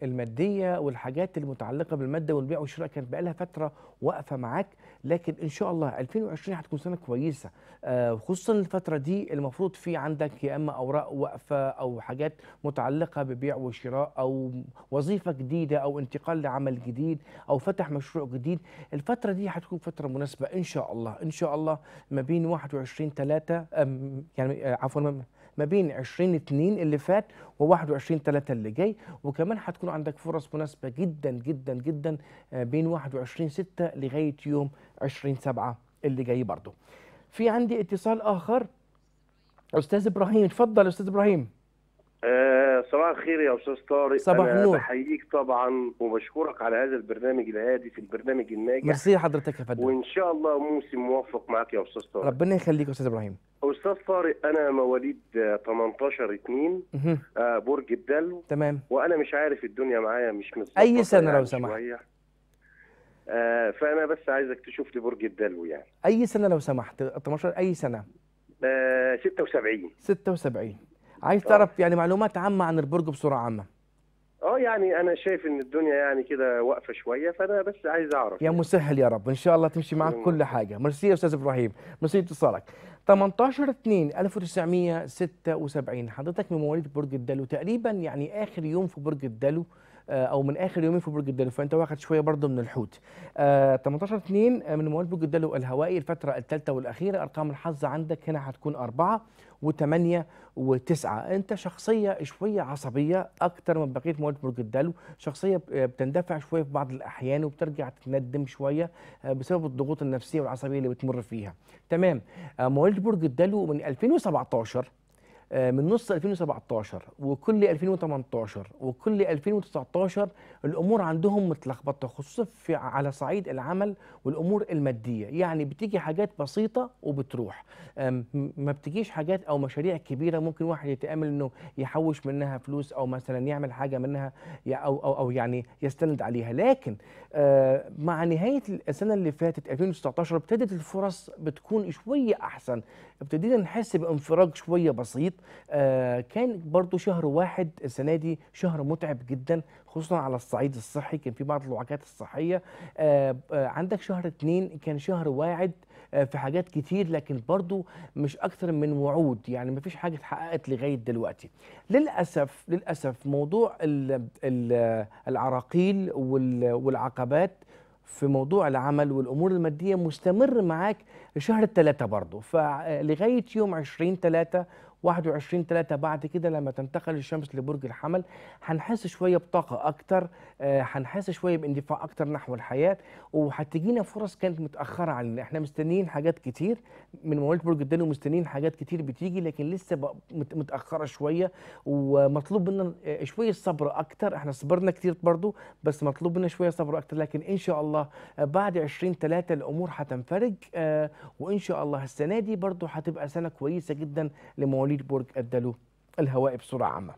المادية والحاجات المتعلقة بالمادة والبيع والشراء كانت بقالها فترة واقفة معاك لكن ان شاء الله 2020 هتكون سنه كويسه آه، خصوصا الفتره دي المفروض في عندك يا اما اوراق واقفه او حاجات متعلقه ببيع وشراء او وظيفه جديده او انتقال لعمل جديد او فتح مشروع جديد الفتره دي هتكون فتره مناسبه ان شاء الله ان شاء الله ما بين 21 3 يعني آه، عفوا ما بين 2022 اللي فات و21 3 اللي جاي وكمان هتكون عندك فرص مناسبه جدا جدا جدا آه، بين 21 6 لغايه يوم 20 7 اللي جاي برضه في عندي اتصال اخر استاذ ابراهيم اتفضل استاذ ابراهيم آه، صباح الخير يا استاذ طارق صباح النور بحييك طبعا وبشكرك على هذا البرنامج الهادف البرنامج الناجح ميرسي حضرتك يا فندم وان شاء الله موسم موفق معاك يا استاذ طارق ربنا يخليك يا استاذ ابراهيم استاذ طارق انا مواليد 18 2 آه، برج الدلو تمام وانا مش عارف الدنيا معايا مش مظبوطه اي يعني سنه لو سمحت شوية. آه، فانا بس عايزك تشوف لي برج الدلو يعني اي سنه لو سمحت 18 اي سنه 76 76 عايز آه. تعرف يعني معلومات عامه عن البرج بصوره عامه اه يعني انا شايف ان الدنيا يعني كده واقفه شويه فانا بس عايز اعرف يا يعني. مسهل يا رب ان شاء الله تمشي معاك كل حاجه ميرسي يا استاذ ابراهيم ميرسي اتصالك 18 2 1976 حضرتك من مواليد برج الدلو تقريبا يعني اخر يوم في برج الدلو آه، او من اخر يومين في برج الدلو فانت واخد شويه برضه من الحوت 18 آه، 2 آه، من موال برج الدلو الهوائي الفتره الثالثه والاخيره ارقام الحظ عندك هنا هتكون اربعه و8 و9 انت شخصيه شويه عصبيه اكتر من بقيه مواليد برج الدلو شخصيه بتندفع شويه في بعض الاحيان وبترجع تندم شويه بسبب الضغوط النفسيه والعصبيه اللي بتمر فيها تمام مواليد برج الدلو من 2017 آه، من نص 2017 وكل 2018 وكل 2019 الامور عندهم متلخبطه خصوصا في على صعيد العمل والامور الماديه يعني بتيجي حاجات بسيطه وبتروح ما بتجيش حاجات او مشاريع كبيره ممكن واحد يتامل انه يحوش منها فلوس او مثلا يعمل حاجه منها او او او يعني يستند عليها لكن آه، مع نهايه السنه اللي فاتت 2019 ابتدت الفرص بتكون شويه احسن ابتدينا نحس بانفراج شويه بسيط آه، كان برضو شهر واحد السنة دي شهر متعب جدا خصوصا على الصعيد الصحي كان في بعض الوعكات الصحية آه، آه، عندك شهر اتنين كان شهر واعد في حاجات كتير لكن برضو مش أكثر من وعود يعني ما فيش حاجة اتحققت لغاية دلوقتي للأسف للأسف موضوع الـ الـ العراقيل والعقبات في موضوع العمل والامور الماديه مستمر معاك لشهر الثلاثه برضه فلغايه يوم 20 3 21 3 بعد كده لما تنتقل الشمس لبرج الحمل هنحس شويه بطاقه اكتر آه، هنحس شويه باندفاع اكتر نحو الحياه وهتجينا فرص كانت متاخره علينا احنا مستنيين حاجات كتير من مواليد برج الدلو مستنيين حاجات كتير بتيجي لكن لسه متاخره شويه ومطلوب منا شويه صبر اكتر احنا صبرنا كتير برضو بس مطلوب منا شويه صبر اكتر لكن ان شاء الله آه، بعد 20 3 الامور هتنفرج آه، وان شاء الله السنه دي برضو هتبقى سنه كويسه جدا لمواليد فريدبورغ له الهواء بصورة عامة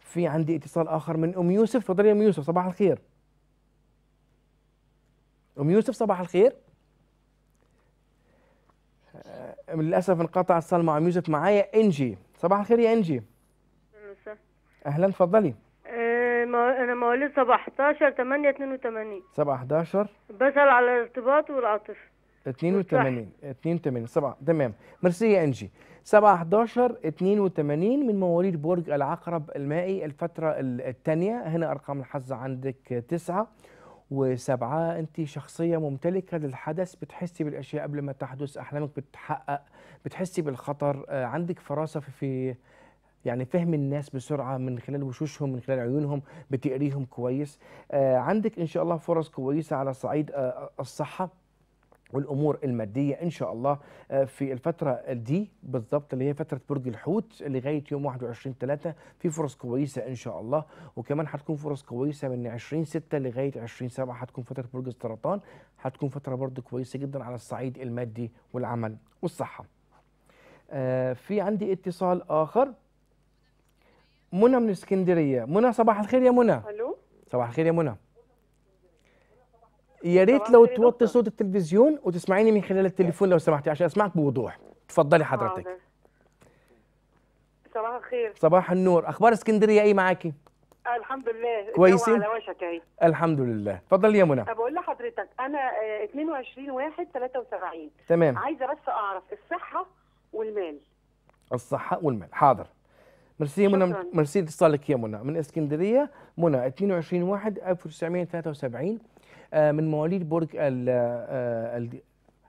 في عندي اتصال آخر من أم يوسف تفضلي يا أم يوسف صباح الخير أم يوسف صباح الخير أه، للأسف انقطع اتصال مع أم يوسف معايا إنجي صباح الخير يا إنجي أهلا تفضلي. أه، انا مواليد 17 8 82 7 11 بسأل على الارتباط والعاطفه 82 82 7 تمام ميرسي يا انجي 7 11 82 من مواليد برج العقرب المائي الفترة الثانية هنا أرقام الحظ عندك 9 وسبعة أنت شخصية ممتلكة للحدث بتحسي بالأشياء قبل ما تحدث أحلامك بتتحقق بتحسي بالخطر آه، عندك فراسة في يعني فهم الناس بسرعة من خلال وشوشهم من خلال عيونهم بتقريهم كويس آه، عندك إن شاء الله فرص كويسة على صعيد آه، الصحة والامور الماديه ان شاء الله آه، في الفتره دي بالضبط اللي هي فتره برج الحوت لغايه يوم 21 3 في فرص كويسه ان شاء الله وكمان هتكون فرص كويسه من 20 6 لغايه 20 7 هتكون فتره برج السرطان هتكون فتره برضه كويسه جدا على الصعيد المادي والعمل والصحه. آه في عندي اتصال اخر منى من اسكندريه منى صباح الخير يا منى الو صباح الخير يا منى يا ريت لو توطي صوت التلفزيون وتسمعيني من خلال التليفون لو سمحتي عشان اسمعك بوضوح تفضلي حضرتك صباح الخير صباح النور اخبار اسكندريه ايه معاكي الحمد لله كويسين على وشك اهي الحمد لله اتفضلي يا منى بقول لحضرتك انا 22 1 73 تمام عايزه بس اعرف الصحه والمال الصحه والمال حاضر ميرسي منى ميرسي اتصالك يا منى من اسكندريه منى 22 1 1973 آه، من مواليد برج آه،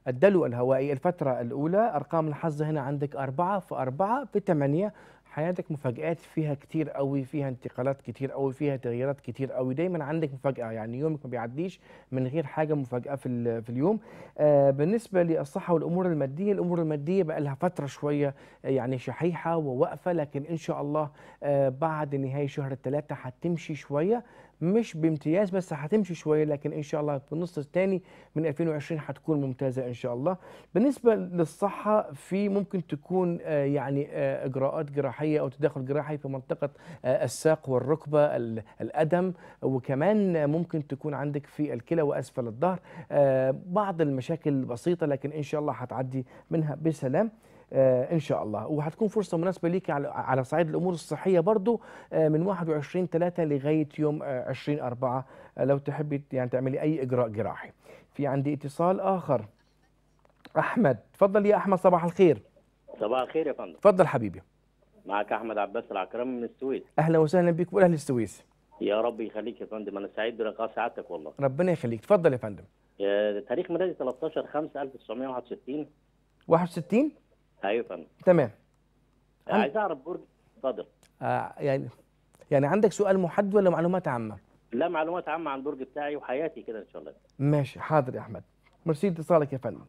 الدلو الهوائي الفترة الأولى أرقام الحظ هنا عندك أربعة في أربعة في ثمانية حياتك مفاجآت فيها كتير قوي فيها انتقالات كتير قوي فيها تغييرات كتير قوي دايما عندك مفاجأة يعني يومك ما بيعديش من غير حاجة مفاجأة في, في اليوم آه بالنسبة للصحة والأمور المادية الأمور المادية بقى لها فترة شوية آه، يعني شحيحة وواقفة لكن إن شاء الله آه بعد نهاية شهر الثلاثة هتمشي شوية مش بامتياز بس هتمشي شويه لكن ان شاء الله في النص الثاني من 2020 هتكون ممتازه ان شاء الله بالنسبه للصحه في ممكن تكون آه، يعني آه، اجراءات جراحيه او تدخل جراحي في منطقه آه، الساق والركبه الادم وكمان ممكن تكون عندك في الكلى واسفل الظهر بعض المشاكل بسيطه لكن ان شاء الله هتعدي منها بسلام آه، ان شاء الله وهتكون فرصه مناسبه ليك على صعيد الامور الصحيه برضو آه، من 21 3 لغايه يوم 20 آه، 4 لو تحبي يعني تعملي اي اجراء جراحي في عندي اتصال اخر احمد تفضل يا احمد صباح الخير صباح الخير يا فندم تفضل حبيبي معك احمد عباس العكرم من السويس اهلا وسهلا بك واهل السويس يا رب يخليك يا فندم انا سعيد بلقاء سعادتك والله ربنا يخليك تفضل يا فندم تاريخ ميلادي 13 5 1961 61 ايوه تمام آه، عايز اعرف برج اتفضل آه يعني يعني عندك سؤال محدد ولا معلومات عامه؟ لا معلومات عامه عن البرج بتاعي وحياتي كده ان شاء الله ماشي حاضر يا احمد ميرسي اتصالك يا فندم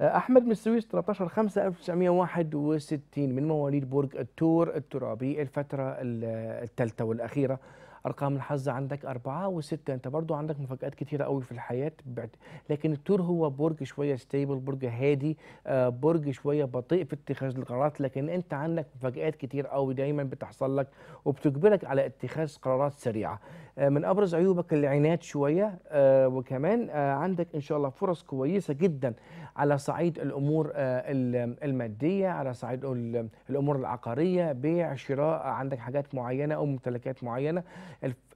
آه، احمد من السويس 13 5 1961 من مواليد برج التور الترابي الفتره الثالثه والاخيره ارقام الحظ عندك أربعة وستة انت برضو عندك مفاجآت كتيرة قوي في الحياة بعد. لكن التور هو برج شوية ستيبل برج هادي آه برج شوية بطيء في اتخاذ القرارات لكن انت عندك مفاجآت كتير قوي دايما بتحصل لك وبتجبرك على اتخاذ قرارات سريعة آه، من ابرز عيوبك العناد شويه آه، وكمان آه، عندك ان شاء الله فرص كويسه جدا على صعيد الامور الماديه على صعيد الامور العقاريه بيع شراء عندك حاجات معينه او ممتلكات معينه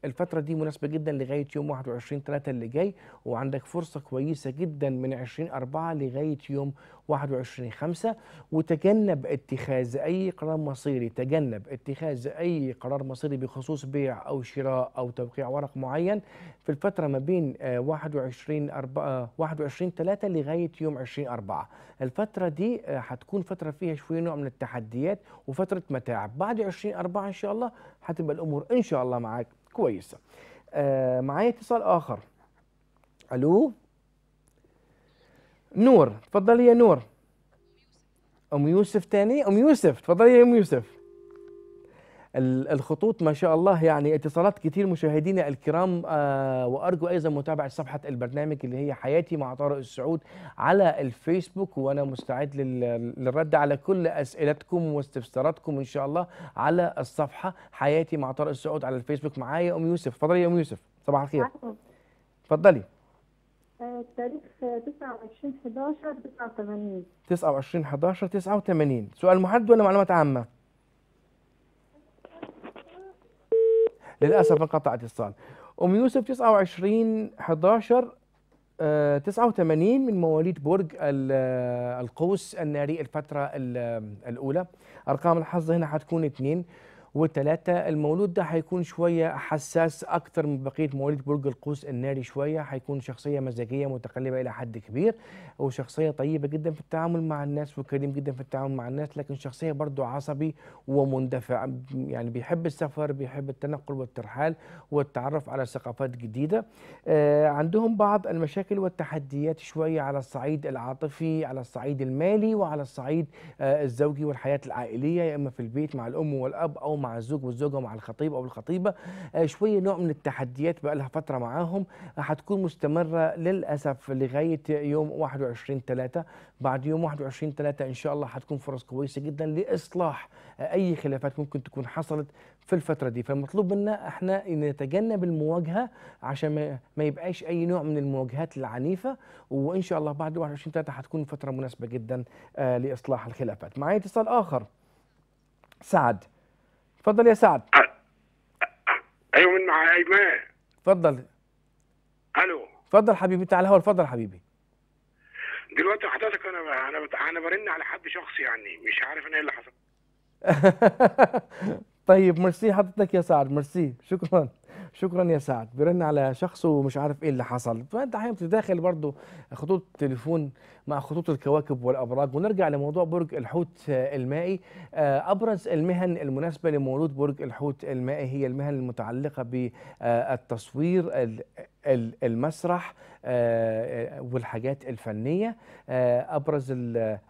الفترة دي مناسبة جدا لغاية يوم 21 3 اللي جاي وعندك فرصة كويسة جدا من 20 4 لغاية يوم 21 5 وتجنب اتخاذ أي قرار مصيري تجنب اتخاذ أي قرار مصيري بخصوص بيع أو شراء أو توقيع ورق معين في الفترة ما بين 21 4 21 3 لغاية يوم 20 4 الفترة دي آه، هتكون فترة فيها شوية نوع من التحديات وفترة متاعب بعد 20 4 إن شاء الله هتبقى الأمور إن شاء الله معاك كويسه آه معايا اتصال اخر الو نور تفضلي يا نور ام يوسف تاني ام يوسف تفضلي يا ام يوسف الخطوط ما شاء الله يعني اتصالات كتير مشاهدينا الكرام آه، وارجو ايضا متابعه صفحه البرنامج اللي هي حياتي مع طارق السعود على الفيسبوك وانا مستعد للرد على كل اسئلتكم واستفساراتكم ان شاء الله على الصفحه حياتي مع طارق السعود على الفيسبوك معايا ام يوسف اتفضلي يا ام يوسف صباح الخير اتفضلي آه، التاريخ 29 11 89 29 11 89 سؤال محدد ولا معلومات عامه للاسف انقطع اتصال ام يوسف 29 11 89 من مواليد برج آه، القوس الناري الفترة الأولى أرقام الحظ هنا حتكون اثنين وثلاثة المولود ده هيكون شوية حساس أكتر من بقية مواليد برج القوس الناري شوية هيكون شخصية مزاجية متقلبة إلى حد كبير وشخصية طيبة جدا في التعامل مع الناس وكريم جدا في التعامل مع الناس لكن شخصية برضو عصبي ومندفع يعني بيحب السفر بيحب التنقل والترحال والتعرف على ثقافات جديدة آه عندهم بعض المشاكل والتحديات شوية على الصعيد العاطفي على الصعيد المالي وعلى الصعيد آه الزوجي والحياة العائلية يا إما في البيت مع الأم والأب أو مع الزوج والزوجه ومع الخطيب او الخطيبه آه، شويه نوع من التحديات بقى لها فتره معاهم آه، هتكون مستمره للاسف لغايه يوم 21 3 بعد يوم 21 3 ان شاء الله هتكون فرص كويسه جدا لاصلاح آه، اي خلافات ممكن تكون حصلت في الفتره دي فالمطلوب منا احنا نتجنب المواجهه عشان ما يبقاش اي نوع من المواجهات العنيفه وان شاء الله بعد 21 3 هتكون فتره مناسبه جدا لاصلاح الخلافات معي اتصال اخر سعد اتفضل يا سعد ايوه من مع ايمان أيوة. اتفضل الو اتفضل حبيبي تعالى هو الهوا اتفضل حبيبي دلوقتي حضرتك انا انا انا برن على حد شخصي يعني مش عارف انا ايه اللي حصل [LAUGHS] طيب ميرسي حضرتك يا سعد ميرسي شكرا شكرا يا سعد بيرن على شخص ومش عارف ايه اللي حصل فانت احيانا بتتداخل برضه خطوط التليفون مع خطوط الكواكب والأبراج ونرجع لموضوع برج الحوت المائي آه، أبرز المهن المناسبة لمولود برج الحوت المائي هي المهن المتعلقة بالتصوير المسرح آه، والحاجات الفنية آه، أبرز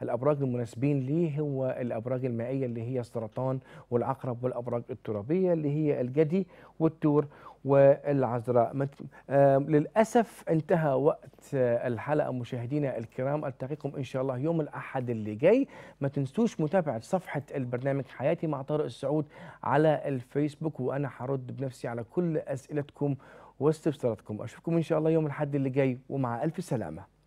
الأبراج المناسبين ليه هو الأبراج المائية اللي هي السرطان والعقرب والأبراج الترابية اللي هي الجدي والتور والعذراء للأسف انتهى وقت آه، الحلقة مشاهدينا الكرام ألتقيكم إن شاء الله يوم الأحد اللي جاي ما تنسوش متابعة صفحة البرنامج حياتي مع طارق السعود على الفيسبوك وأنا حرد بنفسي على كل أسئلتكم واستفساراتكم أشوفكم إن شاء الله يوم الأحد اللي جاي ومع ألف سلامة